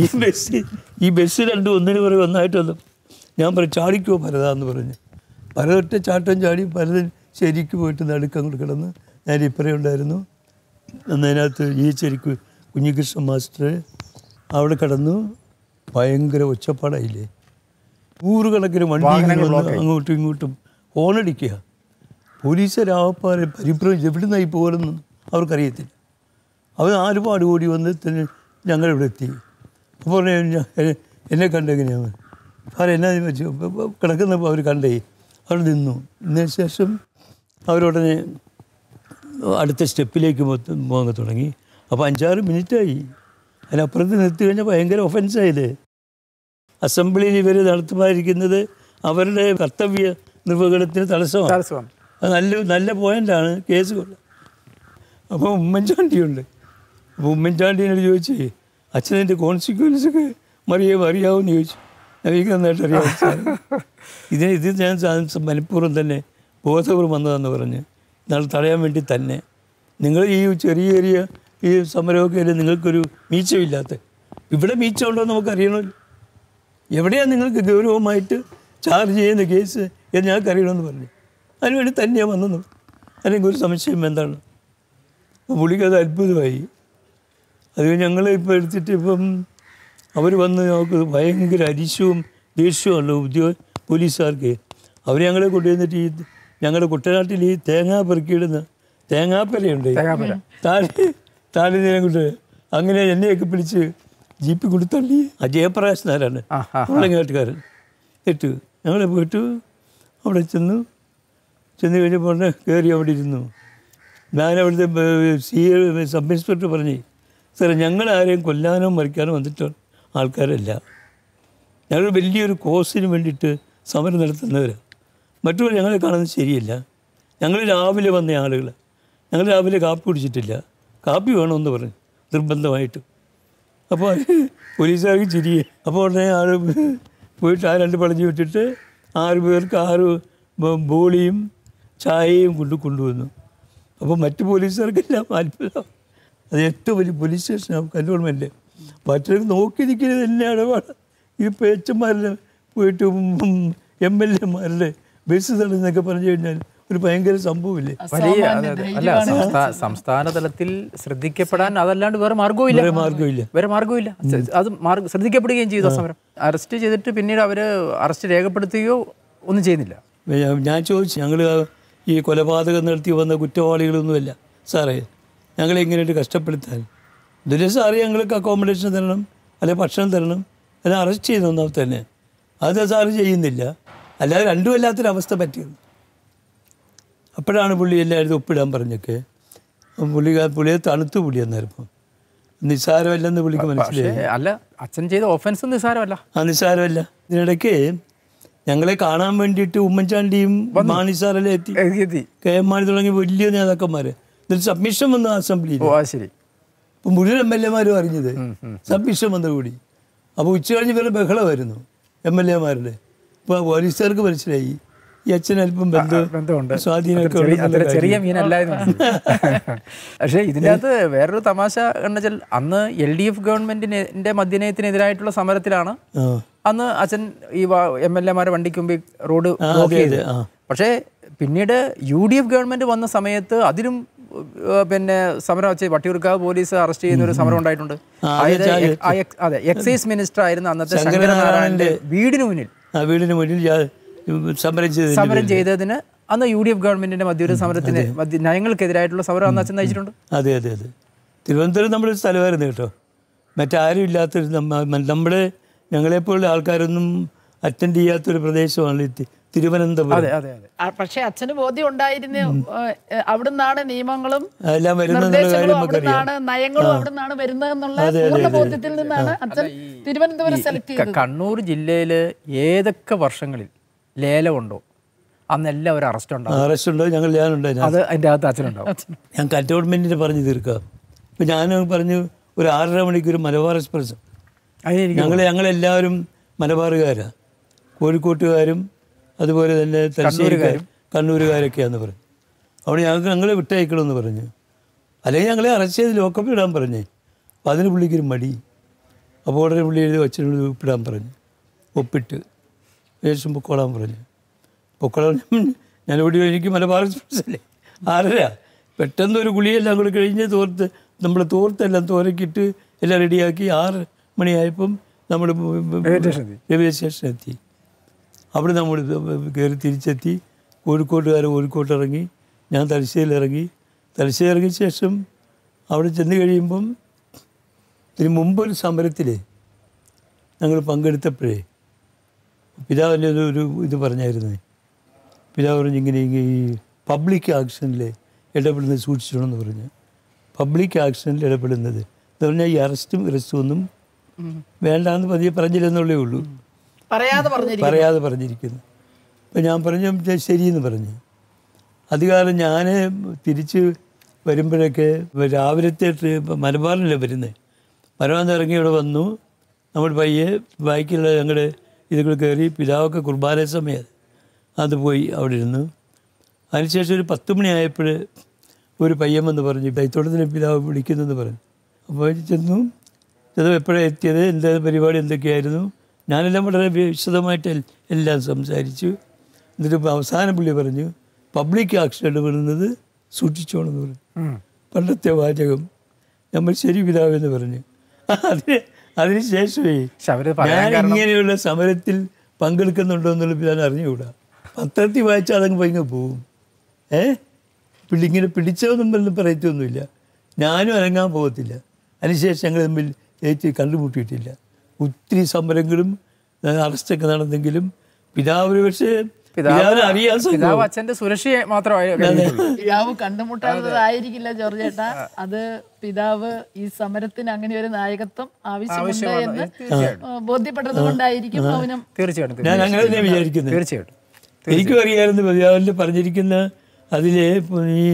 ഈ ബസ് ഈ ബസ് രണ്ടും ഒന്നിന് പറയും ഒന്നായിട്ട് വന്നു ഞാൻ പറയും ചാടിക്കോ ഭരത എന്ന് പറഞ്ഞ് ഭരതൊറ്റ ചാട്ടം ചാടി ഭരതൻ ശരിക്ക് പോയിട്ട് നടുക്കം കൊണ്ട് കിടന്ന് ഞാൻ ഇപ്പറേ ഉണ്ടായിരുന്നു അന്നതിനകത്ത് ഈ ശരിക്ക് കുഞ്ഞികൃഷ്ണൻ മാസ്റ്റർ അവിടെ കിടന്നു ഭയങ്കര ഒച്ചപ്പാടായില്ലേ നൂറുകണക്കിന് വണ്ടികൾ അങ്ങോട്ടും ഇങ്ങോട്ടും ഹോണടിക്കുക പോലീസ് രാവപ്പാരെ പരിഭ്രമിച്ച് നിന്നായി പോകുന്നു അവർക്കറിയത്തില്ല അവർ ആരുപാട് ഓടി വന്ന് തന്നെ ഞങ്ങളിവിടെ എത്തി അപ്പോൾ എന്നെ കണ്ടെങ്ങനെയാണ് സാർ എന്നാ വെച്ച് കിടക്കുന്നപ്പോൾ അവർ കണ്ടേ അവർ നിന്നു ഇതിനു ശേഷം അവരുടനെ അടുത്ത സ്റ്റെപ്പിലേക്ക് പോകാൻ തുടങ്ങി അപ്പോൾ അഞ്ചാറ് മിനിറ്റായി അതിനപ്പുറത്ത് നിർത്തി കഴിഞ്ഞാൽ ഭയങ്കര ഒഫൻസായില്ലേ അസംബ്ലിയിൽ ഇവർ നടത്തുമായിരിക്കുന്നത് അവരുടെ കർത്തവ്യ നിർവഹണത്തിന് തടസ്സമാണ് അത് നല്ല നല്ല പോയിന്റാണ് കേസ് കൊള്ള അപ്പോൾ ഉമ്മൻചാണ്ടിയുണ്ട് അപ്പോൾ ഉമ്മൻചാണ്ടിനോട് ചോദിച്ചു കോൺസിക്വൻസ് കോൺസിക്വൻസൊക്കെ മറിയാവും അറിയാവുമെന്ന് ചോദിച്ചു എനിക്ക് നന്നായിട്ട് അറിയാം ഇതിന് ഇത് ഞാൻ മനഃപൂർവ്വം തന്നെ ബോധപൂർവ്വം വന്നതെന്ന് പറഞ്ഞ് നാളെ തടയാൻ വേണ്ടി തന്നെ നിങ്ങൾ ഈ ചെറിയ ചെറിയ ഈ സമരമൊക്കെ നിങ്ങൾക്ക് ഒരു മീച്ചമില്ലാത്ത ഇവിടെ മീച്ചമുണ്ടോ എന്ന് നമുക്ക് അറിയണമല്ലോ എവിടെയാണ് നിങ്ങൾക്ക് ഗൗരവമായിട്ട് ചാർജ് ചെയ്യുന്ന കേസ് എന്ന് ഞങ്ങൾക്കറിയണമെന്ന് പറഞ്ഞു അതിനുവേണ്ടി തന്നെയാണ് വന്നത് അല്ലെങ്കിൽ ഒരു സംശയം എന്താണ് പുള്ളിക്ക് അത് അത്ഭുതമായി അത് ഞങ്ങൾ ഇപ്പോൾ എടുത്തിട്ട് ഇപ്പം അവർ വന്ന് ഞങ്ങൾക്ക് ഭയങ്കര അരിശവും ദേഷ്യവുമല്ലോ ഉദ്യോഗ പോലീസുകാർക്ക് അവർ ഞങ്ങളെ കൊണ്ടുവന്നിട്ട് ഈ ഞങ്ങളുടെ കുട്ടനാട്ടിൽ ഈ തേങ്ങാ പെറുക്കിയിടുന്ന തേങ്ങാപ്പലയുണ്ട് താഴെ താഴെ നേരം കൊണ്ട് അങ്ങനെ എന്നെയൊക്കെ പിടിച്ച് ജി പി കൊടുത്തള്ളി ആ ജയപ്രകാശ് പുള്ളിങ്ങാട്ടുകാരൻ കേട്ടു ഞങ്ങൾ പോയിട്ട് അവിടെ ചെന്നു ചെന്ന് കഴിഞ്ഞപ്പോൾ കയറി അവിടെ ഇരുന്നു ഞാൻ അവിടുത്തെ സി എ സബ് ഇൻസ്പെക്ടർ പറഞ്ഞു സാറേ ഞങ്ങൾ ആരെയും കൊല്ലാനോ മറിക്കാനോ വന്നിട്ട് ആൾക്കാരല്ല ഞങ്ങൾ വലിയൊരു കോഴ്സിന് വേണ്ടിയിട്ട് സമരം നടത്തുന്നവരാണ് മറ്റുള്ളവർ ഞങ്ങളെ കാണുന്നത് ശരിയല്ല ഞങ്ങൾ രാവിലെ വന്ന ആളുകൾ ഞങ്ങൾ രാവിലെ കാപ്പി കുടിച്ചിട്ടില്ല കാപ്പി വേണമെന്ന് പറഞ്ഞു നിർബന്ധമായിട്ട് അപ്പോൾ പോലീസുകാർക്ക് ചിരിയെ അപ്പോൾ ഉടനെ ആറ് പോയിട്ട് ആ രണ്ട് പളഞ്ഞു വിട്ടിട്ട് ആറ് പേർക്ക് ആറ് ബോളിയും ചായയും കൊണ്ട് കൊണ്ടുവന്നു അപ്പോൾ മറ്റ് പോലീസുകാർക്കെല്ലാം അത്ഭുതം അത് ഏറ്റവും വലിയ പോലീസ് സ്റ്റേഷനാണ് കല്ലോൺമെൻ്റ് മറ്റൊരു നോക്കി നിൽക്കുന്നത് തന്നെ ഇടപാട് ഈ പേച്ചന്മാരിൽ പോയിട്ട് എം എൽ എമാരുടെ ബസ് തടഞ്ഞെന്നൊക്കെ പറഞ്ഞു കഴിഞ്ഞാൽ ഒരു ഭയങ്കര സംഭവമില്ലേ അല്ല
സംസ്ഥാന തലത്തിൽ ശ്രദ്ധിക്കപ്പെടാൻ അതല്ലാണ്ട് വേറെ മാർഗമില്ല വേറെ മാർഗമില്ല വേറെ മാർഗമില്ല അത് ശ്രദ്ധിക്കപ്പെടുകയും ചെയ്തു സമരം
അറസ്റ്റ് ചെയ്തിട്ട് പിന്നീട് അവര് അറസ്റ്റ് രേഖപ്പെടുത്തുകയോ ഒന്നും ചെയ്യുന്നില്ല ഞാൻ ചോദിച്ചു ഞങ്ങൾ ഈ കൊലപാതകം നടത്തി വന്ന കുറ്റവാളികളൊന്നുമല്ല സാറേ ഞങ്ങളെ എങ്ങനെയായിട്ട് കഷ്ടപ്പെടുത്താൻ ഇതിൽ സാറ് ഞങ്ങൾക്ക് അക്കോമഡേഷൻ തരണം അല്ലെങ്കിൽ ഭക്ഷണം തരണം അല്ലെങ്കിൽ അറസ്റ്റ് ചെയ്യുന്ന ഒന്നാമത്തന്നെ അത് സാറ് ചെയ്യുന്നില്ല അല്ലാതെ രണ്ടുമല്ലാത്തൊരവസ്ഥ പറ്റിയിരുന്നു അപ്പോഴാണ് പുള്ളി എല്ലായിടത്തും ഒപ്പിടാൻ പറഞ്ഞൊക്കെ പുള്ളി പുള്ളിയെ തണുത്തു പുള്ളി എന്നായിരുന്നു നിസ്സാരമല്ലെന്ന് പുള്ളിക്ക് മനസ്സിലായി അല്ല അച്ഛൻ ചെയ്ത ഓഫൻസ് നിസ്സാരമല്ല ആ നിസ്സാരമല്ല ഇതിനിടയ്ക്ക് ഞങ്ങളെ കാണാൻ വേണ്ടിയിട്ട് ഉമ്മൻചാണ്ടിയും മാണി എത്തി എത്തി കെ എം മാണി തുടങ്ങിയ വലിയ നേതാക്കന്മാർ എന്നിട്ട് സബ്മിഷൻ വന്നു അസംബ്ലിയിൽ ശരി ഇപ്പം മുഴുവൻ എം എൽ എമാരും അറിഞ്ഞത് സബ്മിഷൻ കൂടി അപ്പോൾ ഉച്ച കഴിഞ്ഞ് വേറെ ബഹളമായിരുന്നു എം എൽ എമാരുടെ ഇപ്പോൾ പോലീസുകാർക്ക് മനസ്സിലായി എച്ചിന് അല്പം ബന്ധമുണ്ട് സ്വാധീനമൊക്കെ ചെറിയ മീനല്ലായിരുന്നു പക്ഷേ ഇതിൻ്റെ അകത്ത്
വേറൊരു തമാശ എന്ന് വെച്ചാൽ അന്ന് എൽ ഡി എഫ് ഗവൺമെന്റിന്റെ മദ്യനയത്തിനെതിരായിട്ടുള്ള സമരത്തിലാണ് അന്ന് അച്ഛൻ ഈ എം എൽ എമാരെ വണ്ടിക്ക് മുമ്പിൽ റോഡ് ബ്ലോക്ക് ചെയ്ത് പക്ഷേ പിന്നീട് യു ഡി എഫ് ഗവൺമെന്റ് വന്ന സമയത്ത് അതിലും പിന്നെ സമരം വെച്ച് വട്ടിയൂർക്കാവ് പോലീസ് അറസ്റ്റ് ചെയ്യുന്ന ഒരു സമരം ഉണ്ടായിട്ടുണ്ട് അതെ എക്സൈസ് മിനിസ്റ്റർ ആയിരുന്ന അന്നത്തെ
വീടിന് മുന്നിൽ വീടിന് മുന്നിൽ സമരം ചെയ്ത് സമരം
ചെയ്തതിന് അന്ന് യു ഡി എഫ് ഗവൺമെന്റിന്റെ മധ്യവര സമരത്തിന് നയങ്ങൾക്കെതിരായിട്ടുള്ള സമരം അന്ന് അച്ഛൻ നയിച്ചിട്ടുണ്ട്
അതെ അതെ അതെ തിരുവനന്തപുരം നമ്മളൊരു സ്ഥലമായിരുന്നു കേട്ടോ മറ്റാരും ഇല്ലാത്തൊരു നമ്മുടെ ഞങ്ങളെപ്പോലുള്ള ആൾക്കാരൊന്നും അറ്റൻഡ് ചെയ്യാത്തൊരു പ്രദേശമാണ് തിരുവനന്തപുരം
പക്ഷേ അച്ഛന് ബോധ്യം ഉണ്ടായിരുന്നു അവിടുന്നാണ് നിയമങ്ങളും
എല്ലാം വരുന്നതാണ് നയങ്ങളും
അവിടെ വരുന്നതെന്നുള്ള ബോധ്യത്തിൽ നിന്നാണ് അച്ഛൻ തിരുവനന്തപുരം സെലക്ട് ചെയ്തത്
കണ്ണൂർ ജില്ലയിൽ ഏതൊക്കെ വർഷങ്ങളിൽ ലേലമുണ്ടോ അന്നെല്ലാം ഒരു അറസ്റ്റ് ഉണ്ടാവും അറസ്റ്റ്
ഉണ്ടോ ഞങ്ങൾ ഞാനുണ്ട് അത് അതിൻ്റെ അകത്ത് അച്ഛനുണ്ടാവും ഞാൻ കറ്റോൺമെൻറ്റിന് പറഞ്ഞ് തീർക്കുക ഇപ്പം ഞാൻ പറഞ്ഞു ഒരു ആറര മണിക്ക് ഒരു മലബാർ എക്സ്പ്രസ് ഞങ്ങൾ ഞങ്ങളെല്ലാവരും മലബാറുകാരാണ് കോഴിക്കോട്ടുകാരും അതുപോലെ തന്നെ തലശ്ശേരിക്കാരും കണ്ണൂരുകാരൊക്കെയാന്ന് പറഞ്ഞു അവിടെ ഞങ്ങൾക്ക് ഞങ്ങളെ വിട്ടയക്കണമെന്ന് പറഞ്ഞു അല്ലെങ്കിൽ ഞങ്ങളെ അറസ്റ്റ് ചെയ്ത് ലോക്കപ്പിൽ ഇടാൻ പറഞ്ഞേ അപ്പോൾ അതിന് പുള്ളിക്കൊരു മടി അപ്പോൾ ഉടനെ പുള്ളി എഴുതി അച്ഛനോട് ഒപ്പിടാൻ പറഞ്ഞു ഒപ്പിട്ട് വേഷം പൊക്കോളാൻ പറഞ്ഞു പൊക്കോളാൻ ഞാൻ ഓടി എനിക്ക് മലബാർ എക്സ്പ്രസ് അല്ലേ പെട്ടെന്ന് ഒരു ഗുളിയെല്ലാം കൂടെ കഴിഞ്ഞ് തോർത്ത് നമ്മൾ തോർത്തെല്ലാം തോരക്കിട്ട് എല്ലാം റെഡിയാക്കി ആറ് മണിയായപ്പം നമ്മൾ റെയിൽവേ സ്റ്റേഷൻ എത്തി അവിടെ നമ്മൾ കയറി തിരിച്ചെത്തി കോഴിക്കോട്ടുകാർ കോഴിക്കോട്ട് ഇറങ്ങി ഞാൻ തലശ്ശേരിൽ ഇറങ്ങി തലശ്ശേരി ഇറങ്ങിയ ശേഷം അവിടെ ചെന്ന് കഴിയുമ്പം ഇതിന് മുമ്പൊരു സമരത്തിൽ ഞങ്ങൾ പങ്കെടുത്തപ്പോഴേ പിതാവിൻ്റെ ഒരു ഇത് പറഞ്ഞായിരുന്നു പിതാവ് പറഞ്ഞ് ഇങ്ങനെ ഈ പബ്ലിക് ആക്ഷനിൽ ഇടപെടുന്നത് സൂക്ഷിച്ചണമെന്ന് പറഞ്ഞു പബ്ലിക് ആക്ഷനിൽ ഇടപെടുന്നത് എന്ന് പറഞ്ഞാൽ ഈ അറസ്റ്റും ഇറസ്റ്റും ഒന്നും വേണ്ടാന്ന് പതിയെ പറഞ്ഞില്ലെന്നുള്ളേ ഉള്ളൂ
പറയാതെ പറയാതെ
പറഞ്ഞിരിക്കുന്നു അപ്പം ഞാൻ പറഞ്ഞു ശരിയെന്ന് പറഞ്ഞു അധികാലം ഞാൻ തിരിച്ച് വരുമ്പോഴൊക്കെ രാവിലത്തെ മലബാറിലല്ലേ വരുന്നത് മലബാറിൽ ഇറങ്ങി ഇവിടെ വന്നു നമ്മൾ പയ്യെ ബൈക്കിലുള്ള ഞങ്ങളുടെ ഇതൊക്കെ കയറി പിതാവൊക്കെ കുർബാന സമയം അത് പോയി അവിടെ ഇരുന്നു അതിനുശേഷം ഒരു പത്ത് മണിയായപ്പോൾ ഒരു എന്ന് പറഞ്ഞു ബൈത്തോട്ടത്തിന് പിതാവ് വിളിക്കുന്നെന്ന് പറഞ്ഞു അപ്പോൾ ചെന്നു ചെന്നു എപ്പോഴാണ് എത്തിയത് എന്താ പരിപാടി എന്തൊക്കെയായിരുന്നു ഞാനെല്ലാം വളരെ വിശദമായിട്ട് എല്ലാം സംസാരിച്ചു എന്നിട്ട് അവസാനം പുള്ളി പറഞ്ഞു പബ്ലിക് ആക്ഷൻ ഇടപെടുന്നത് സൂക്ഷിച്ചോണെന്ന് പറഞ്ഞു പണ്ടത്തെ വാചകം നമ്മൾ ശരി പിതാവെന്ന് പറഞ്ഞു അതിന് അതിനുശേഷമേ ഞാൻ ഇങ്ങനെയുള്ള സമരത്തിൽ പങ്കെടുക്കുന്നുണ്ടോ എന്നുള്ള ഞാൻ അറിഞ്ഞുകൂടാ പത്രത്തിൽ വായിച്ചാൽ അതങ്ങ് ഭയങ്കര പോവും ഏ പിള്ളിങ്ങനെ പിടിച്ചതൊന്നും വല്ലതും പറയത്തൊന്നുമില്ല ഞാനും അനങ്ങാൻ പോകത്തില്ല അതിനുശേഷം ഞങ്ങൾ തമ്മിൽ ഏറ്റവും കണ്ടുമുട്ടിയിട്ടില്ല ഒത്തിരി സമരങ്ങളും അറസ്റ്റൊക്കെ നടന്നെങ്കിലും പിതാവ് ഒരു പക്ഷേ പിതാവ്
അച്ഛന്റെ സുരക്ഷയെ മാത്രമായി
പിതാവ് കണ്ടുമുട്ടാത്തതായിരിക്കില്ല ജോർജേട്ട അത് പിതാവ് ഈ സമരത്തിന് അങ്ങനെ ഒരു നായകത്വം ആവശ്യമുണ്ട് എന്ന് ബോധ്യപ്പെട്ടത് കൊണ്ടായിരിക്കും തീർച്ചയായിട്ടും
ഞാൻ അങ്ങനെ തീർച്ചയായിട്ടും എനിക്കും അറിയാമായിരുന്നു പറഞ്ഞിരിക്കുന്ന അതിലെ ഈ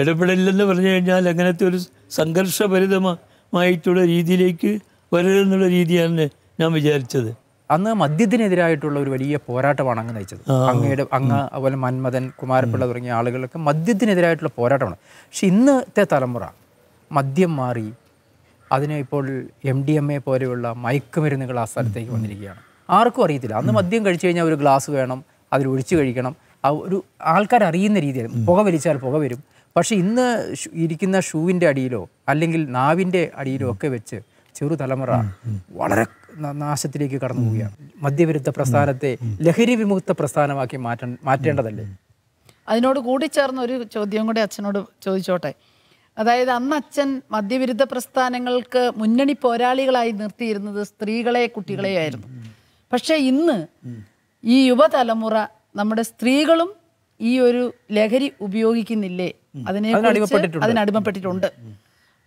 ഇടപെടലില്ലെന്ന് പറഞ്ഞു കഴിഞ്ഞാൽ അങ്ങനത്തെ ഒരു സംഘർഷഭരിതമായിട്ടുള്ള രീതിയിലേക്ക് വരരുതെന്നുള്ള രീതിയാണ് ഞാൻ വിചാരിച്ചത്
അന്ന് മദ്യത്തിനെതിരായിട്ടുള്ള ഒരു വലിയ പോരാട്ടമാണ് അങ്ങ് നയിച്ചത് അങ്ങയുടെ അങ്ങ് അതുപോലെ മന്മഥൻ കുമാരപ്പിള്ള തുടങ്ങിയ ആളുകളൊക്കെ മദ്യത്തിനെതിരായിട്ടുള്ള പോരാട്ടമാണ് പക്ഷെ ഇന്നത്തെ തലമുറ മദ്യം മാറി അതിനെ ഇപ്പോൾ എം ഡി എം എ പോലെയുള്ള മയക്കുമരുന്നുകൾ ആ സ്ഥലത്തേക്ക് വന്നിരിക്കുകയാണ് ആർക്കും അറിയത്തില്ല അന്ന് മദ്യം കഴിച്ചു കഴിഞ്ഞാൽ ഒരു ഗ്ലാസ് വേണം അതിൽ ഒഴിച്ചു കഴിക്കണം ആ ഒരു ആൾക്കാർ അറിയുന്ന രീതിയിൽ പുക വലിച്ചാൽ പുക വരും പക്ഷേ ഇന്ന് ഇരിക്കുന്ന ഷൂവിൻ്റെ അടിയിലോ അല്ലെങ്കിൽ നാവിൻ്റെ അടിയിലോ ഒക്കെ വെച്ച് ചെറുതലമുറ വളരെ നാശത്തിലേക്ക് കടന്നു പോവുകയാണ് മദ്യവിരുദ്ധ പ്രസ്ഥാനത്തെ ലഹരി വിമുക്ത പ്രസ്ഥാനമാക്കി മാറ്റ മാറ്റേണ്ടതല്ലേ
അതിനോട് കൂടി ചേർന്ന ഒരു ചോദ്യം കൂടി അച്ഛനോട് ചോദിച്ചോട്ടെ അതായത് അന്ന് അച്ഛൻ മദ്യവിരുദ്ധ പ്രസ്ഥാനങ്ങൾക്ക് മുന്നണി പോരാളികളായി നിർത്തിയിരുന്നത് സ്ത്രീകളെ കുട്ടികളെയായിരുന്നു പക്ഷേ ഇന്ന് ഈ യുവതലമുറ നമ്മുടെ സ്ത്രീകളും ഈ ഒരു ലഹരി ഉപയോഗിക്കുന്നില്ലേ അതിനെ അതിനടിമപ്പെട്ടിട്ടുണ്ട്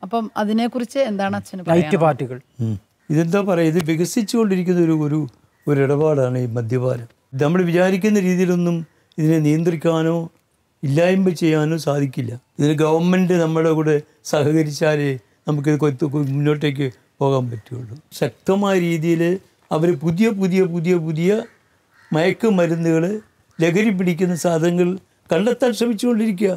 അപ്പം അതിനെക്കുറിച്ച് എന്താണ് അച്ഛന്
പാർട്ടികൾ ഇതെന്താ പറയുക ഇത് വികസിച്ചുകൊണ്ടിരിക്കുന്ന ഒരു ഒരു ഒരു ഇടപാടാണ് ഈ മദ്യപാനം നമ്മൾ വിചാരിക്കുന്ന രീതിയിലൊന്നും ഇതിനെ നിയന്ത്രിക്കാനോ ഇല്ലായ്മ ചെയ്യാനോ സാധിക്കില്ല ഇതിന് ഗവൺമെൻറ് നമ്മുടെ കൂടെ സഹകരിച്ചാലേ നമുക്കിത് കൊത്തു മുന്നോട്ടേക്ക് പോകാൻ പറ്റുള്ളൂ ശക്തമായ രീതിയിൽ അവർ പുതിയ പുതിയ പുതിയ പുതിയ മയക്കുമരുന്നുകൾ ലഹരി പിടിക്കുന്ന സാധനങ്ങൾ കണ്ടെത്താൻ ശ്രമിച്ചുകൊണ്ടിരിക്കുക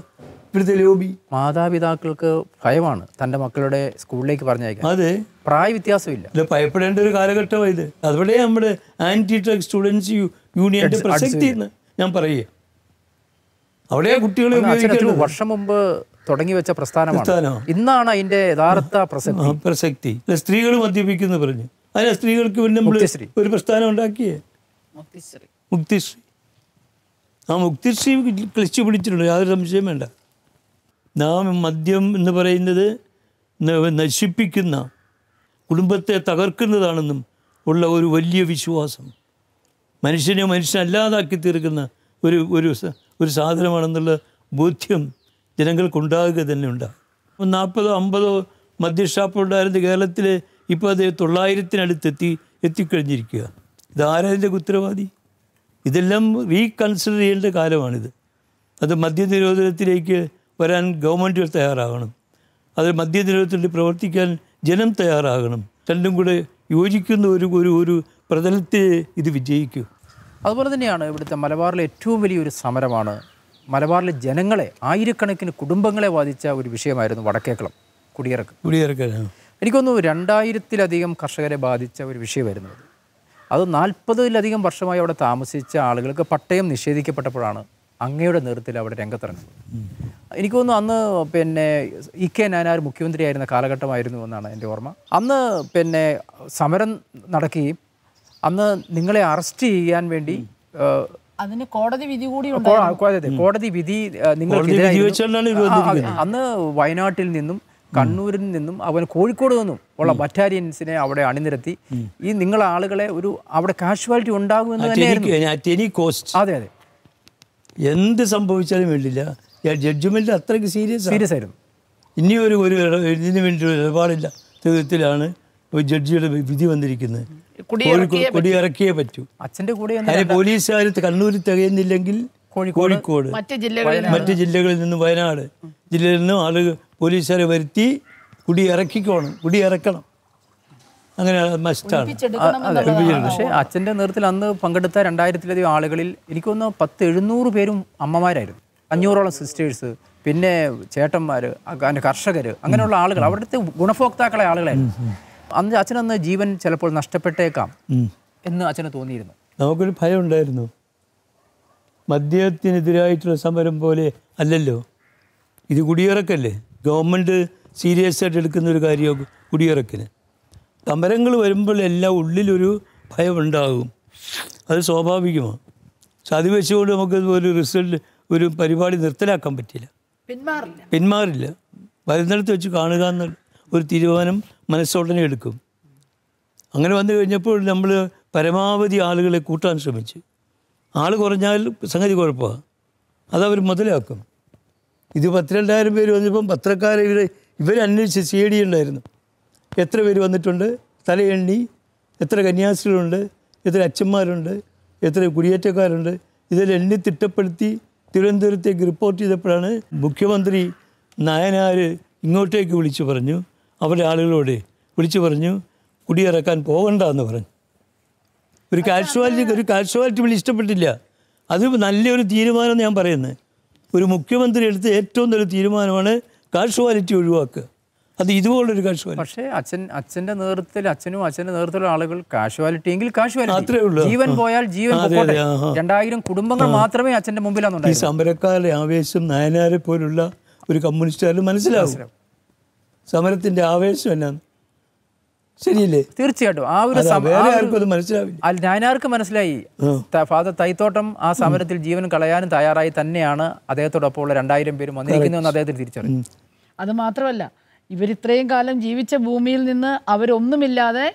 ഇവിടുത്തെ ലോബി
മാതാപിതാക്കൾക്ക് ഭയമാണ്
തൻ്റെ മക്കളുടെ സ്കൂളിലേക്ക് പറഞ്ഞയക്കാം അതെ പ്രായ വ്യത്യാസമില്ല ഇത് ഭയപ്പെടേണ്ട ഒരു കാലഘട്ടമായത് അതുപോലെ നമ്മുടെ ആന്റി ഡ്രഗ് സ്റ്റുഡൻസ് യൂണിയൻ പ്രസക്തി എന്ന് ഞാൻ പറയുക അവിടെ കുട്ടികൾ
വർഷം മുമ്പ് തുടങ്ങി വെച്ച പ്രസ്ഥാനമാണ് ഇന്നാണ് അതിന്റെ
യഥാർത്ഥ പ്രസക്തി സ്ത്രീകൾ മദ്യപിക്കുന്നു പറഞ്ഞു അതിന് സ്ത്രീകൾക്ക് പിന്നെ ഒരു പ്രസ്ഥാനം ഉണ്ടാക്കിയേ മുക്തിശ്രീ ആ മുക്തിശ്രീ ക്ലിച്ച് പിടിച്ചിട്ടുണ്ട് യാതൊരു സംശയം വേണ്ട നാം മദ്യം എന്ന് പറയുന്നത് നശിപ്പിക്കുന്ന കുടുംബത്തെ തകർക്കുന്നതാണെന്നും ഉള്ള ഒരു വലിയ വിശ്വാസം മനുഷ്യനെ മനുഷ്യനല്ലാതാക്കി തീർക്കുന്ന ഒരു ഒരു ഒരു സാധനമാണെന്നുള്ള ബോധ്യം ജനങ്ങൾക്കുണ്ടാകുക തന്നെ ഉണ്ടാകും നാൽപ്പതോ അമ്പതോ മദ്യഷാപ്പുണ്ടായിരുന്ന കേരളത്തിൽ ഇപ്പോൾ അത് തൊള്ളായിരത്തിനടുത്ത് എത്തി എത്തിക്കഴിഞ്ഞിരിക്കുക ഇതാരതിൻ്റെ ഉത്തരവാദി ഇതെല്ലാം റീകൺസിഡർ ചെയ്യേണ്ട കാലമാണിത് അത് മദ്യനിരോധനത്തിലേക്ക് വരാൻ ഗവൺമെൻറ്റുകൾ തയ്യാറാകണം അത് മദ്യ പ്രവർത്തിക്കാൻ ജനം തയ്യാറാകണം രണ്ടും കൂടെ യോജിക്കുന്ന ഒരു ഒരു ഒരു പ്രതലത്തെ ഇത് വിജയിക്കൂ അതുപോലെ തന്നെയാണ് ഇവിടുത്തെ മലബാറിലെ ഏറ്റവും വലിയൊരു സമരമാണ്
മലബാറിലെ ജനങ്ങളെ ആയിരക്കണക്കിന് കുടുംബങ്ങളെ ബാധിച്ച ഒരു വിഷയമായിരുന്നു വടക്കേക്കളം കുടിയിറക്ക് കുടിയിറക്ക് എനിക്കൊന്നു രണ്ടായിരത്തിലധികം കർഷകരെ ബാധിച്ച ഒരു വിഷയമായിരുന്നു അത് നാൽപ്പതിലധികം വർഷമായി അവിടെ താമസിച്ച ആളുകൾക്ക് പട്ടയം നിഷേധിക്കപ്പെട്ടപ്പോഴാണ് അങ്ങയുടെ നേതൃത്വത്തിൽ അവിടെ രംഗത്തിറങ്ങുന്നത് എനിക്ക് തോന്നുന്നു അന്ന് പിന്നെ ഇ കെ നാനാർ മുഖ്യമന്ത്രിയായിരുന്ന കാലഘട്ടമായിരുന്നു എന്നാണ് എൻ്റെ ഓർമ്മ അന്ന് പിന്നെ സമരം നടക്കുകയും അന്ന് നിങ്ങളെ അറസ്റ്റ് ചെയ്യാൻ വേണ്ടി കോടതി വിധി കൂടി കോടതി വിധി നിങ്ങൾ അന്ന് വയനാട്ടിൽ നിന്നും കണ്ണൂരിൽ നിന്നും അവൻ കോഴിക്കോട് നിന്നും ഉള്ള ബറ്റാലിയൻസിനെ അവിടെ അണിനിരത്തി ഈ നിങ്ങൾ ആളുകളെ ഒരു
അവിടെ കാഷ്വാലിറ്റി ഉണ്ടാകുമെന്ന് തന്നെയായിരുന്നു അതെ അതെ എന്ത് സംഭവിച്ചാലും വേണ്ടില്ല ജഡ്ജ്മെൻ്റ് അത്രയ്ക്ക് സീരിയസ് സീരിയസ് ആയിരുന്നു ഇനി ഒരു ഒരു ഇതിനു വേണ്ടി ഒരു ഇടപാടില്ല വിധത്തിലാണ് ജഡ്ജിയുടെ വിധി വന്നിരിക്കുന്നത് കൊടിയിറക്കിയേ പറ്റൂ അച്ഛൻ്റെ കൂടെ പോലീസുകാർ കണ്ണൂരിൽ തികയുന്നില്ലെങ്കിൽ കോഴിക്കോട് മറ്റ് ജില്ലകളിൽ നിന്നും നിന്ന് വയനാട് ജില്ലയിൽ നിന്നും ആളുകൾ പോലീസുകാരെ വരുത്തി കുടി ഇറക്കിക്കോണം കുടി ഇറക്കണം പക്ഷേ
അച്ഛൻ്റെ നേതൃത്വത്തിൽ അന്ന് പങ്കെടുത്ത രണ്ടായിരത്തിലധികം ആളുകളിൽ എനിക്കൊന്ന് പത്ത് എഴുന്നൂറ് പേരും അമ്മമാരായിരുന്നു അഞ്ഞൂറോളം സിസ്റ്റേഴ്സ് പിന്നെ ചേട്ടന്മാർ അതിൻ്റെ കർഷകർ അങ്ങനെയുള്ള ആളുകൾ അവിടുത്തെ ഗുണഭോക്താക്കളെ ആളുകളെ അന്ന് അച്ഛനന്ന് ജീവൻ ചിലപ്പോൾ നഷ്ടപ്പെട്ടേക്കാം
എന്ന് അച്ഛന് തോന്നിയിരുന്നു നമുക്കൊരു ഭയം ഉണ്ടായിരുന്നു മദ്യത്തിനെതിരായിട്ടുള്ള സമരം പോലെ അല്ലല്ലോ ഇത് കുടിയിറക്കല്ലേ ഗവൺമെൻറ് സീരിയസ് ആയിട്ട് എടുക്കുന്ന ഒരു കാര്യമാണ് കുടിയിറക്കിന് സമരങ്ങൾ വരുമ്പോൾ എല്ലാം ഉള്ളിലൊരു ഭയം ഉണ്ടാകും അത് സ്വാഭാവികമാണ് അത് വെച്ചുകൊണ്ട് നമുക്ക് ഒരു റിസൾട്ട് ഒരു പരിപാടി നിർത്തലാക്കാൻ പറ്റില്ല പിന്മാറില്ല വരുന്നിടത്ത് വെച്ച് കാണുക എന്ന ഒരു തീരുമാനം മനസ്സോടനെ എടുക്കും അങ്ങനെ വന്നു കഴിഞ്ഞപ്പോൾ നമ്മൾ പരമാവധി ആളുകളെ കൂട്ടാൻ ശ്രമിച്ചു ആൾ കുറഞ്ഞാൽ സംഗതി കുഴപ്പമാണ് അതവർ മുതലാക്കും ഇത് പത്തിരണ്ടായിരം പേര് വന്നപ്പം പത്രക്കാരെ ഇവർ ഇവരന്വേഷിച്ച് സി ഡി ഉണ്ടായിരുന്നു എത്ര പേര് വന്നിട്ടുണ്ട് തലയെണ്ണി എത്ര കന്യാസികളുണ്ട് എത്ര അച്ഛന്മാരുണ്ട് എത്ര കുടിയേറ്റക്കാരുണ്ട് ഇതിൽ എണ്ണി തിട്ടപ്പെടുത്തി തിരുവനന്തപുരത്തേക്ക് റിപ്പോർട്ട് ചെയ്തപ്പോഴാണ് മുഖ്യമന്ത്രി നയനാർ ഇങ്ങോട്ടേക്ക് വിളിച്ചു പറഞ്ഞു അവരുടെ ആളുകളോട് വിളിച്ചു പറഞ്ഞു കുടിയിറക്കാൻ പോകണ്ട എന്ന് പറഞ്ഞു ഒരു കാഷ്വാലിറ്റി ഒരു കാഷ്വാലിറ്റി വിളി ഇഷ്ടപ്പെട്ടില്ല അത് നല്ലൊരു തീരുമാനം ഞാൻ പറയുന്നത് ഒരു മുഖ്യമന്ത്രി എടുത്ത ഏറ്റവും നല്ല തീരുമാനമാണ് കാഷ്വാലിറ്റി ഒഴിവാക്കുക അത് ഇതുപോലൊരു കാശുവാലിറ്റി പക്ഷേ
അച്ഛൻ അച്ഛന്റെ നേതൃത്വത്തിൽ അച്ഛനും അച്ഛന്റെ നേതൃത്വത്തിലുള്ള ആളുകൾ കാശുവാലിറ്റി എങ്കിൽ കാശുവാലിറ്റി ജീവൻ പോയാൽ ജീവൻ രണ്ടായിരം കുടുംബങ്ങൾ മാത്രമേ അച്ഛന്റെ മുമ്പിലാണെന്നുണ്ടായി
ഈ സമരക്കാരുടെ ആവേശം നയനാരെ പോലുള്ള ഒരു കമ്മ്യൂണിസ്റ്റുകാരും മനസ്സിലാവും സമരത്തിന്റെ ആവേശം എന്നാണ് ശരിയല്ലേ തീർച്ചയായിട്ടും ആ ഒരു
ഞാനാർക്ക് മനസ്സിലായി ഫാദർ തൈത്തോട്ടം ആ സമരത്തിൽ ജീവൻ കളയാനും തയ്യാറായി തന്നെയാണ് അദ്ദേഹത്തോടൊപ്പം ഉള്ള രണ്ടായിരം പേരും വന്നിരിക്കുന്നതെന്ന് അദ്ദേഹത്തിന് തിരിച്ചറിഞ്ഞു
അത് മാത്രമല്ല ഇവരിത്രയും കാലം ജീവിച്ച ഭൂമിയിൽ നിന്ന് അവരൊന്നുമില്ലാതെ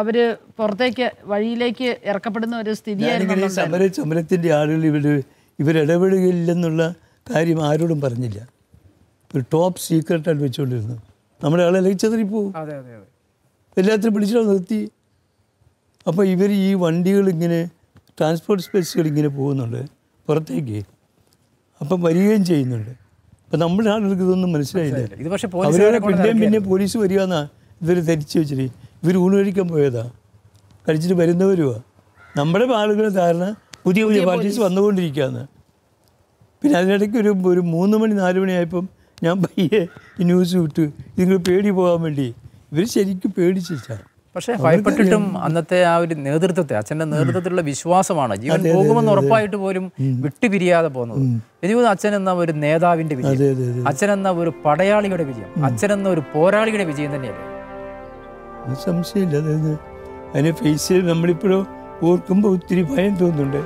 അവര് പുറത്തേക്ക് വഴിയിലേക്ക് ഇറക്കപ്പെടുന്ന ഒരു സ്ഥിതിയായിരുന്നു സമര
സമരത്തിന്റെ ആളുകൾ ഇവര് ഇവരിടപെടുകയില്ലെന്നുള്ള കാര്യം ആരോടും പറഞ്ഞില്ല ഒരു ടോപ്പ് സീക്രട്ടായിട്ട് വെച്ചുകൊണ്ടിരുന്നു നമ്മുടെ ആളെ ലയിച്ചെതറി പോകും എല്ലാത്തിനും പിടിച്ചിട്ട് നിർത്തി അപ്പോൾ ഇവർ ഈ വണ്ടികൾ ഇങ്ങനെ ട്രാൻസ്പോർട്ട് സ്പേസുകൾ ഇങ്ങനെ പോകുന്നുണ്ട് പുറത്തേക്ക് അപ്പം വരികയും ചെയ്യുന്നുണ്ട് അപ്പം നമ്മുടെ ആളുകൾക്ക് ഇതൊന്നും മനസ്സിലായില്ല ഇത് പക്ഷേ പിന്നെയും പിന്നെ പോലീസ് വരിക എന്നാ ഇവർ ധരിച്ചു വെച്ചിട്ട് ഇവർ ഊണ് കഴിക്കാൻ പോയതാ കഴിച്ചിട്ട് വരുന്നവരുവാ നമ്മുടെ ആളുകൾ ധാരണ പുതിയ പുതിയ പാർട്ടീസ് വന്നുകൊണ്ടിരിക്കുകയാണ് പിന്നെ അതിനിടയ്ക്ക് ഒരു ഒരു മൂന്ന് മണി നാല് മണിയായപ്പം ഞാൻ പയ്യെ ന്യൂസ് വിട്ടു ഇതിങ്ങൾ പേടി പോകാൻ വേണ്ടി ഇവർ ശരിക്കും പേടിച്ചിട്ടാണ് പക്ഷേ ഭയപ്പെട്ടിട്ടും
അന്നത്തെ ആ ഒരു നേതൃത്വത്തെ അച്ഛൻ്റെ നേതൃത്വത്തിലുള്ള വിശ്വാസമാണ് ജീവൻ പോകുമെന്ന് ഉറപ്പായിട്ട് പോലും വിട്ടുപിരിയാതെ പോകുന്നത് എനിക്ക് അച്ഛൻ എന്ന ഒരു നേതാവിൻ്റെ വിജയം അച്ഛൻ എന്ന ഒരു പടയാളിയുടെ വിജയം അച്ഛൻ എന്ന ഒരു പോരാളിയുടെ വിജയം തന്നെയല്ലേ
സംശയമില്ല അതിനെ ഫേസ് ചെയ്ത് നമ്മളിപ്പോഴും ഓർക്കുമ്പോൾ ഒത്തിരി ഭയം തോന്നുന്നുണ്ട്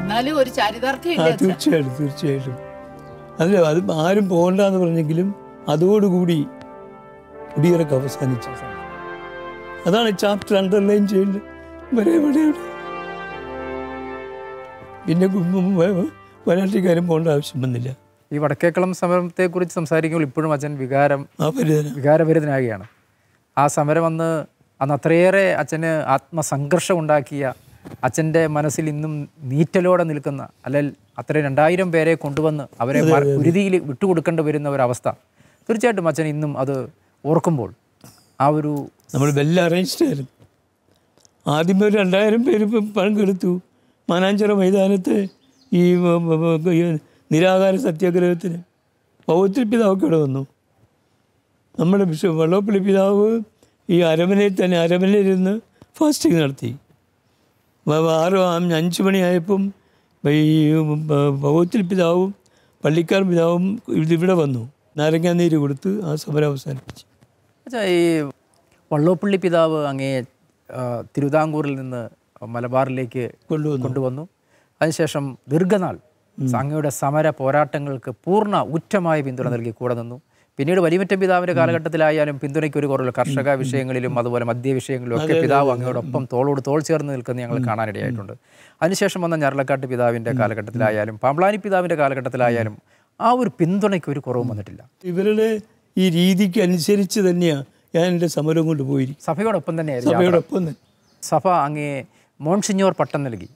എന്നാലും ഒരു തീർച്ചയായിട്ടും
തീർച്ചയായിട്ടും അല്ല അത് ആരും പോകണ്ടെന്ന് പറഞ്ഞെങ്കിലും അതോടുകൂടി കുടിയിറക്കം അവസാനിച്ചു അതാണ് ചാപ്റ്റർ അണ്ടർലൈൻ ചെയ്യേണ്ടത് പിന്നെ വയനാട്ടിക്കാരും പോകേണ്ട ആവശ്യം വന്നില്ല ഈ വടക്കേക്കളം സമരത്തെക്കുറിച്ച്
സംസാരിക്കുമ്പോൾ ഇപ്പോഴും അച്ഛൻ വികാരം വികാരഭരിതനാകുകയാണ് ആ സമരം അന്ന് അന്ന് അത്രയേറെ അച്ഛന് ആത്മസംഘർഷം ഉണ്ടാക്കിയ അച്ഛൻ്റെ മനസ്സിൽ ഇന്നും നീറ്റലോടെ നിൽക്കുന്ന അല്ലെങ്കിൽ അത്രയും രണ്ടായിരം പേരെ കൊണ്ടുവന്ന് അവരെ ഉരുതിയിൽ വിട്ടുകൊടുക്കേണ്ടി വരുന്ന ഒരവസ്ഥ തീർച്ചയായിട്ടും അച്ഛൻ ഇന്നും അത് ഓർക്കുമ്പോൾ ആ ഒരു
നമ്മൾ വെല്ല അറേഞ്ച്ഡ് ആയിരുന്നു ആദ്യമേ ഒരു രണ്ടായിരം പേര് പങ്കെടുത്തു മാനാഞ്ചിറ മൈതാനത്ത് ഈ നിരാകാര സത്യാഗ്രഹത്തിന് പൗത്രി പിതാവൊക്കെ ഇവിടെ വന്നു നമ്മുടെ ബിഷപ്പ് വള്ളോപ്പള്ളി പിതാവ് ഈ അരമനയിൽ തന്നെ അരമനയിലിരുന്ന് ഫാസ്റ്റിംഗ് നടത്തി ആറ് അഞ്ച് മണിയായപ്പം ഈ പൗത്രി പിതാവും പള്ളിക്കാർ പിതാവും ഇതിവിടെ വന്നു നാരങ്ങാനീര് കൊടുത്ത് ആ സമരം അവസാനിപ്പിച്ചു
അച്ഛാ ഈ വള്ളോപ്പള്ളി പിതാവ് അങ്ങേ തിരുവിതാംകൂറിൽ നിന്ന് മലബാറിലേക്ക് കൊണ്ടുവന്നു അതിനുശേഷം ദീർഘനാൾ അങ്ങയുടെ സമര പോരാട്ടങ്ങൾക്ക് പൂർണ്ണ ഉറ്റമായ പിന്തുണ നൽകി കൂടെ നിന്നു പിന്നീട് വലിയമറ്റം പിതാവിൻ്റെ കാലഘട്ടത്തിലായാലും പിന്തുണയ്ക്ക് ഒരു കുറവുള്ള കർഷക വിഷയങ്ങളിലും അതുപോലെ മദ്യ വിഷയങ്ങളിലും ഒക്കെ പിതാവ് അങ്ങയോടൊപ്പം തോളോട് തോൾ ചേർന്ന് നിൽക്കുന്ന ഞങ്ങൾ കാണാനിടയായിട്ടുണ്ട് അതിനുശേഷം വന്ന ഞരളക്കാട്ട് പിതാവിൻ്റെ കാലഘട്ടത്തിലായാലും പാമ്പ്ലാനി പിതാവിൻ്റെ കാലഘട്ടത്തിലായാലും
ആ ഒരു പിന്തുണയ്ക്ക് ഒരു കുറവും വന്നിട്ടില്ല ഇവരുടെ ഈ രീതിക്ക് അനുസരിച്ച് തന്നെയാണ് ഞാൻ എൻ്റെ സമരം കൊണ്ട് പോയിരിക്കും സഭയോടൊപ്പം
തന്നെ സഭയോടൊപ്പം തന്നെ സഭ അങ്ങേ മോൺസിഞ്ഞോർ പട്ടം നൽകി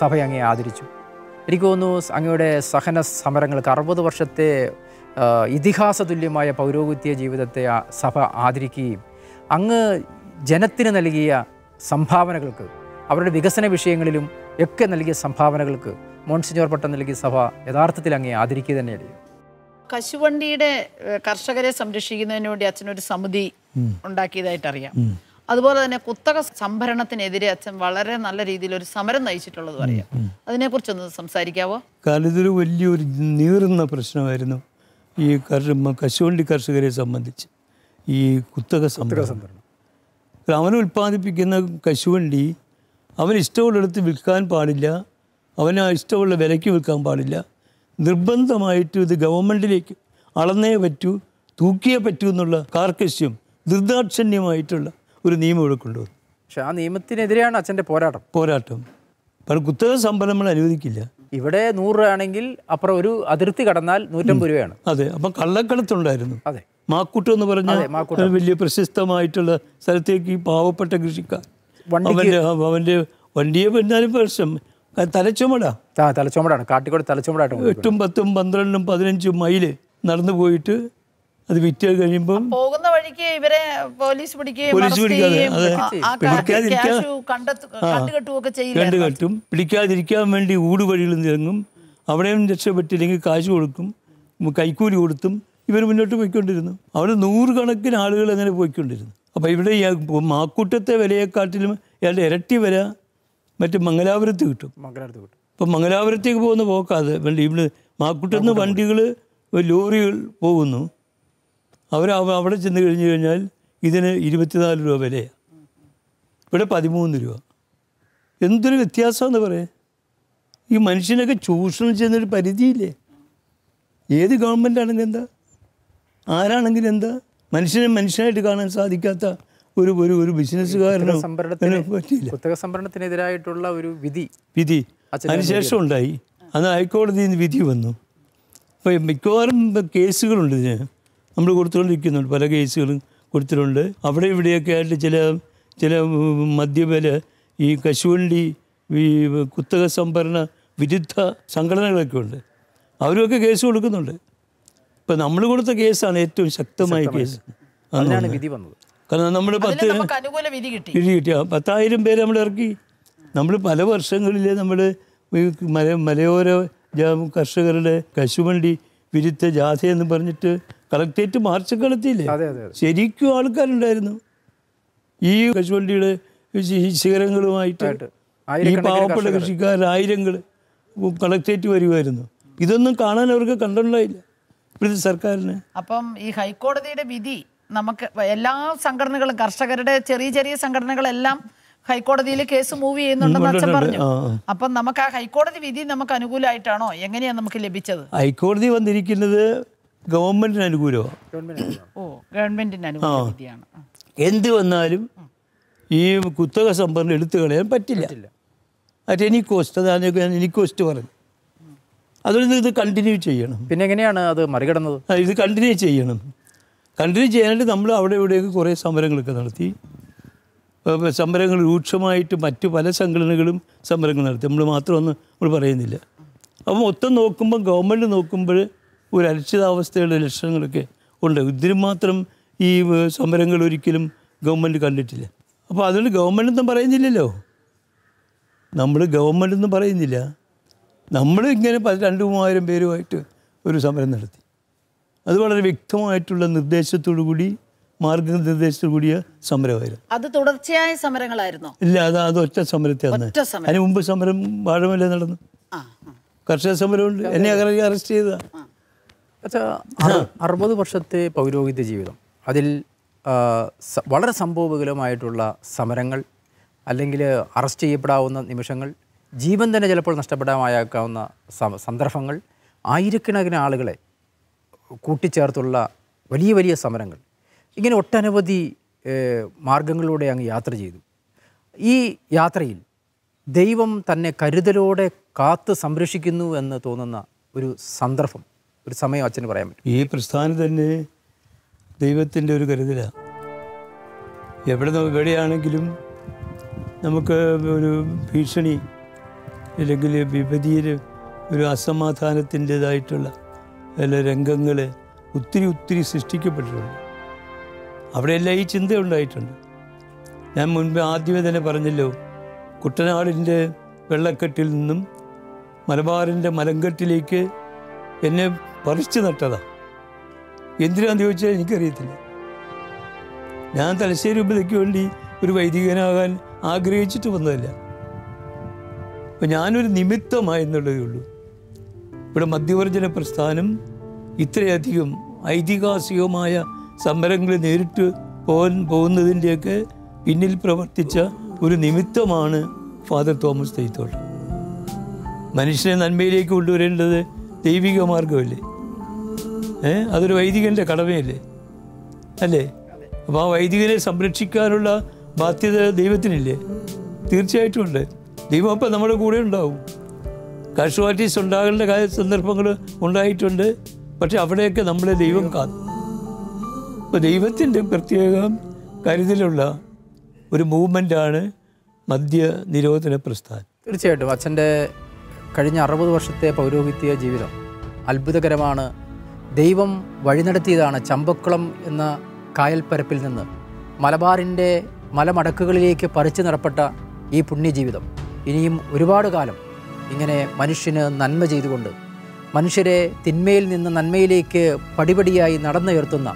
സഭയെ അങ്ങേ ആദരിച്ചു എനിക്ക് തോന്നുന്നു അങ്ങയുടെ സഹന സമരങ്ങൾക്ക് അറുപത് വർഷത്തെ ഇതിഹാസ തുല്യമായ പൗരോഹിത്യ ജീവിതത്തെ സഭ ആദരിക്കുകയും അങ്ങ് ജനത്തിന് നൽകിയ സംഭാവനകൾക്ക് അവരുടെ വികസന വിഷയങ്ങളിലും ഒക്കെ നൽകിയ സംഭാവനകൾക്ക് മോൺസിഞ്ഞോർ പട്ടം നൽകിയ സഭ യഥാർത്ഥത്തിൽ അങ്ങേ ആദരിക്കുക തന്നെയല്ലേ
കശുവണ്ടിയുടെ കർഷകരെ സംരക്ഷിക്കുന്നതിന് വേണ്ടി അച്ഛനൊരു സമിതി ഉണ്ടാക്കിയതായിട്ട് അറിയാം അതുപോലെ തന്നെ കുത്തക സംഭരണത്തിനെതിരെ അച്ഛൻ വളരെ നല്ല രീതിയിൽ ഒരു സമരം നയിച്ചിട്ടുള്ളത്
അറിയാം
കുറിച്ചൊന്ന് സംസാരിക്കാവോ
കാലത്തിൽ വലിയൊരു നീറുന്ന പ്രശ്നമായിരുന്നു ഈ കശുവണ്ടി കർഷകരെ സംബന്ധിച്ച് ഈ കുത്തക സംഭരണം അവൻ ഉൽപ്പാദിപ്പിക്കുന്ന കശുവണ്ടി അവൻ ഇഷ്ടമുള്ളിടത്ത് വിൽക്കാൻ പാടില്ല അവന് ഇഷ്ടമുള്ള വിലയ്ക്ക് വിൽക്കാൻ പാടില്ല നിർബന്ധമായിട്ടും ഇത് ഗവൺമെൻറ്റിലേക്ക് അളന്നേ പറ്റൂ തൂക്കിയേ പറ്റൂ എന്നുള്ള കാർക്കശ്യം ദൃദാക്ഷണ്യമായിട്ടുള്ള ഒരു നിയമം ഇവിടെ കൊണ്ടുവന്നു പക്ഷെ ആ നിയമത്തിനെതിരെയാണ് അച്ഛൻ്റെ പോരാട്ടം പോരാട്ടം പല കുത്തക സംഭരണങ്ങൾ
അനുവദിക്കില്ല ഇവിടെ നൂറ് ആണെങ്കിൽ അപ്പുറം ഒരു അതിർത്തി കടന്നാൽ നൂറ്റമ്പത് രൂപയാണ്
അതെ അപ്പം കള്ളക്കടത്തുണ്ടായിരുന്നു അതെ മാക്കൂട്ട് എന്ന് പറഞ്ഞാൽ വലിയ പ്രശസ്തമായിട്ടുള്ള സ്ഥലത്തേക്ക് ഈ പാവപ്പെട്ട കൃഷിക്കാർ അവൻ്റെ അവൻ്റെ വണ്ടിയെ പറഞ്ഞാലും പ്രശ്നം തലച്ചുമടാ ആ തലച്ചുമടാണ് കാട്ടിക്കോട് തലച്ചുമടായിട്ട് എട്ടും പത്തും പന്ത്രണ്ടും പതിനഞ്ചും മൈല് നടന്നു പോയിട്ട് അത് വിറ്റ് കഴിയുമ്പോൾ
പോകുന്ന വഴിക്ക് ഇവരെ പോലീസ് പിടിക്കുകയും പോലീസ്
പിടിക്കാതിരിക്കാൻ പിടിക്കാതിരിക്കാൻ വേണ്ടി വഴികളിൽ ഇറങ്ങും അവിടെയും രക്ഷപ്പെട്ടില്ലെങ്കിൽ കാശ് കൊടുക്കും കൈക്കൂലി കൊടുത്തും ഇവർ മുന്നോട്ട് പോയിക്കൊണ്ടിരുന്നു അവിടെ നൂറുകണക്കിന് ആളുകൾ അങ്ങനെ പോയിക്കൊണ്ടിരുന്നു അപ്പോൾ ഇവിടെ മാക്കൂട്ടത്തെ വിലയെക്കാട്ടിലും ഇയാളുടെ ഇരട്ടി വില മറ്റേ മംഗലാപുരത്ത് കിട്ടും മംഗലാപുരത്ത് കിട്ടും ഇപ്പം മംഗലാപുരത്തേക്ക് പോകുന്ന പോക്കാതെ ഇവിടെ മാക്കുട്ടന്ന് വണ്ടികൾ ലോറികൾ പോകുന്നു അവർ അവിടെ ചെന്ന് കഴിഞ്ഞ് കഴിഞ്ഞാൽ ഇതിന് ഇരുപത്തിനാല് രൂപ വിലയാണ് ഇവിടെ പതിമൂന്ന് രൂപ എന്തൊരു വ്യത്യാസമാണെന്ന് പറയാം ഈ മനുഷ്യനൊക്കെ ചൂഷണം ചെയ്യുന്നൊരു പരിധിയില്ലേ ഏത് ഗവൺമെൻറ് ആണെങ്കിൽ എന്താ ആരാണെങ്കിലും എന്താ മനുഷ്യനെ മനുഷ്യനായിട്ട് കാണാൻ സാധിക്കാത്ത ഒരു ഒരു ഒരു ബിസിനസ്സുകാരനും പറ്റിയില്ല
സംഭരണത്തിനെതിരായിട്ടുള്ള ഒരു വിധി
വിധി അതിനുശേഷം ഉണ്ടായി അന്ന് ഹൈക്കോടതിയിൽ നിന്ന് വിധി വന്നു അപ്പോൾ മിക്കവാറും കേസുകളുണ്ട് ഇതിന് നമ്മൾ കൊടുത്തുകൊണ്ടിരിക്കുന്നുണ്ട് പല കേസുകളും കൊടുത്തിട്ടുണ്ട് അവിടെ ഇവിടെയൊക്കെ ആയിട്ട് ചില ചില മദ്യവില ഈ കശുവണ്ടി ഈ കുത്തക സംഭരണ വിരുദ്ധ സംഘടനകളൊക്കെ ഉണ്ട് അവരൊക്കെ കേസ് കൊടുക്കുന്നുണ്ട് ഇപ്പം നമ്മൾ കൊടുത്ത കേസാണ് ഏറ്റവും ശക്തമായ കേസ് അതിനാണ് വിധി വന്നത് കാരണം നമ്മൾ പത്ത് വിധി കിട്ടി പത്തായിരം പേര് നമ്മൾ ഇറക്കി നമ്മൾ പല വർഷങ്ങളിൽ നമ്മൾ മല മലയോര കർഷകരുടെ കശുവണ്ടി വിരുദ്ധ ജാഥ എന്ന് പറഞ്ഞിട്ട് കളക്ടറേറ്റ് മാർച്ച് കളത്തിയില്ലേ ശരിക്കും ആൾക്കാരുണ്ടായിരുന്നു ഈ കശുവണ്ടിയുടെ ശിഖരങ്ങളുമായിട്ട് ഈ പാവപ്പെട്ട കൃഷിക്കാർ ആയിരങ്ങൾ കളക്ടറേറ്റ് വരുമായിരുന്നു ഇതൊന്നും കാണാൻ അവർക്ക് കണ്ടുണ്ടായില്ല ഇപ്പോഴത്തെ സർക്കാരിന്
അപ്പം ഈ ഹൈക്കോടതിയുടെ വിധി നമുക്ക് എല്ലാ സംഘടനകളും കർഷകരുടെ ചെറിയ ചെറിയ സംഘടനകളെല്ലാം ഹൈക്കോടതിയിൽ കേസ് മൂവ് ചെയ്യുന്നുണ്ടെന്ന് അച്ഛൻ പറഞ്ഞു അപ്പം നമുക്ക് ആ ഹൈക്കോടതി വിധി നമുക്ക് അനുകൂലമായിട്ടാണോ എങ്ങനെയാണ് നമുക്ക് ലഭിച്ചത്
ഹൈക്കോടതി വന്നിരിക്കുന്നത് ഗവൺമെന്റിന് അനുകൂലമാണ്
ഓ ഗവൺമെന്റിന് അനുകൂല വിധിയാണ്
എന്ത് വന്നാലും ഈ കുത്തക സംഭരണം എടുത്തു കളയാൻ പറ്റില്ല അറ്റ് എനിക്ക് കോസ്റ്റ് അതാണ് എനിക്ക് കോസ്റ്റ് പറഞ്ഞു അതുകൊണ്ട് ഇത് കണ്ടിന്യൂ ചെയ്യണം പിന്നെ എങ്ങനെയാണ് അത് മറികടന്നത് ഇത് കണ്ടിന്യൂ ചെയ്യണം കണ്ടിന്യൂ ചെയ്യാനായിട്ട് നമ്മൾ അവിടെ ഇവിടെയൊക്കെ കുറേ സമരങ്ങളൊക്കെ നടത്തി സമരങ്ങൾ രൂക്ഷമായിട്ട് മറ്റു പല സംഘടനകളും സമരങ്ങൾ നടത്തി നമ്മൾ മാത്രമൊന്ന് നമ്മൾ പറയുന്നില്ല അപ്പോൾ മൊത്തം നോക്കുമ്പോൾ ഗവൺമെൻറ് നോക്കുമ്പോൾ ഒരു അരക്ഷിതാവസ്ഥയുടെ ലക്ഷണങ്ങളൊക്കെ ഉണ്ട് ഇതിന് മാത്രം ഈ സമരങ്ങൾ ഒരിക്കലും ഗവൺമെൻറ് കണ്ടിട്ടില്ല അപ്പോൾ അതുകൊണ്ട് ഗവൺമെൻറ് ഒന്നും പറയുന്നില്ലല്ലോ നമ്മൾ ഗവൺമെൻറ് ഒന്നും പറയുന്നില്ല നമ്മൾ ഇങ്ങനെ രണ്ട് മൂവായിരം പേരുമായിട്ട് ഒരു സമരം നടത്തി അത് വളരെ വ്യക്തമായിട്ടുള്ള നിർദ്ദേശത്തോടു കൂടി മാർഗനിർദ്ദേശത്തോടു കൂടിയ സമരമായിരുന്നു
അത് തുടർച്ചയായ സമരങ്ങളായിരുന്നു
ഇല്ല അത് അത് ഒറ്റ സമരത്തെയാണ് അതിന് മുമ്പ് സമരം വാഴമല്ലേ നടന്നു കർഷക സമരമുണ്ട് എന്നെ അറസ്റ്റ് ചെയ്ത അച്ഛാ അറുപത്
വർഷത്തെ പൗരോഹിത്യ ജീവിതം അതിൽ വളരെ സംഭവകുലമായിട്ടുള്ള സമരങ്ങൾ അല്ലെങ്കിൽ അറസ്റ്റ് ചെയ്യപ്പെടാവുന്ന നിമിഷങ്ങൾ ജീവൻ തന്നെ ചിലപ്പോൾ നഷ്ടപ്പെടാമായേക്കാവുന്ന സന്ദർഭങ്ങൾ ആയിരക്കണക്കിന് ആളുകളെ കൂട്ടിച്ചേർത്തുള്ള വലിയ വലിയ സമരങ്ങൾ ഇങ്ങനെ ഒട്ടനവധി മാർഗങ്ങളിലൂടെ അങ്ങ് യാത്ര ചെയ്തു ഈ യാത്രയിൽ ദൈവം തന്നെ കരുതലോടെ കാത്ത് സംരക്ഷിക്കുന്നു എന്ന് തോന്നുന്ന ഒരു സന്ദർഭം ഒരു സമയം അച്ഛന് പറയാൻ പറ്റും ഈ പ്രസ്ഥാനം തന്നെ
ദൈവത്തിൻ്റെ ഒരു കരുതലാണ് എവിടെ എവിടെയാണെങ്കിലും നമുക്ക് ഒരു ഭീഷണി അല്ലെങ്കിൽ വിപതിയിൽ ഒരു അസമാധാനത്തിൻ്റെതായിട്ടുള്ള അതിലെ രംഗങ്ങൾ ഒത്തിരി ഒത്തിരി സൃഷ്ടിക്കപ്പെട്ടിട്ടുണ്ട് അവിടെയെല്ലാം ഈ ചിന്ത ഉണ്ടായിട്ടുണ്ട് ഞാൻ മുൻപ് ആദ്യമേ തന്നെ പറഞ്ഞല്ലോ കുട്ടനാടിൻ്റെ വെള്ളക്കെട്ടിൽ നിന്നും മലബാറിൻ്റെ മലങ്കട്ടിലേക്ക് എന്നെ പറിച്ചു നട്ടതാണ് എന്തിനാന്ന് ചോദിച്ചാൽ എനിക്കറിയത്തില്ല ഞാൻ തലശ്ശേരി ഉപതയ്ക്ക് വേണ്ടി ഒരു വൈദികനാകാൻ ആഗ്രഹിച്ചിട്ട് വന്നതല്ല അപ്പം ഞാനൊരു എന്നുള്ളതേ ഉള്ളൂ ഇവിടെ മധ്യവർജന പ്രസ്ഥാനം ഇത്രയധികം ഐതിഹാസികമായ സമരങ്ങൾ നേരിട്ട് പോകാൻ പോകുന്നതിൻ്റെയൊക്കെ പിന്നിൽ പ്രവർത്തിച്ച ഒരു നിമിത്തമാണ് ഫാദർ തോമസ് തൈത്തോൾ മനുഷ്യനെ നന്മയിലേക്ക് കൊണ്ടുവരേണ്ടത് ദൈവിക മാർഗമല്ലേ ഏ അതൊരു വൈദികൻ്റെ കടമയല്ലേ അല്ലേ അപ്പോൾ ആ വൈദികനെ സംരക്ഷിക്കാനുള്ള ബാധ്യത ദൈവത്തിനില്ലേ തീർച്ചയായിട്ടും ഉണ്ട് ദൈവം അപ്പം നമ്മുടെ കൂടെ ഉണ്ടാവും കാഷ്വാലിറ്റീസ് ഉണ്ടാകേണ്ട കാര്യ സന്ദർഭങ്ങൾ ഉണ്ടായിട്ടുണ്ട് പക്ഷെ അവിടെയൊക്കെ നമ്മളെ ദൈവം കാത്തു അപ്പോൾ ദൈവത്തിൻ്റെ പ്രത്യേകം കരുതലുള്ള ഒരു മൂവ്മെൻ്റാണ് മദ്യ നിരോധന പ്രസ്ഥാനം തീർച്ചയായിട്ടും അച്ഛൻ്റെ കഴിഞ്ഞ
അറുപത് വർഷത്തെ പൗരോഹിത്യ ജീവിതം അത്ഭുതകരമാണ് ദൈവം വഴി നടത്തിയതാണ് ചമ്പക്കുളം എന്ന കായൽപ്പരപ്പിൽ നിന്ന് മലബാറിൻ്റെ മലമടക്കുകളിലേക്ക് പറിച്ചു നിറപ്പെട്ട ഈ പുണ്യജീവിതം ഇനിയും ഒരുപാട് കാലം ഇങ്ങനെ മനുഷ്യന് നന്മ ചെയ്തുകൊണ്ട് മനുഷ്യരെ തിന്മയിൽ നിന്ന് നന്മയിലേക്ക് പടിപടിയായി നടന്നുയർത്തുന്ന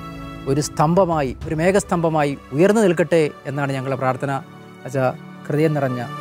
ഒരു സ്തംഭമായി ഒരു മേഘസ്തംഭമായി ഉയർന്നു നിൽക്കട്ടെ എന്നാണ് ഞങ്ങളുടെ പ്രാർത്ഥന അച്ഛാ ഹൃദയം നിറഞ്ഞ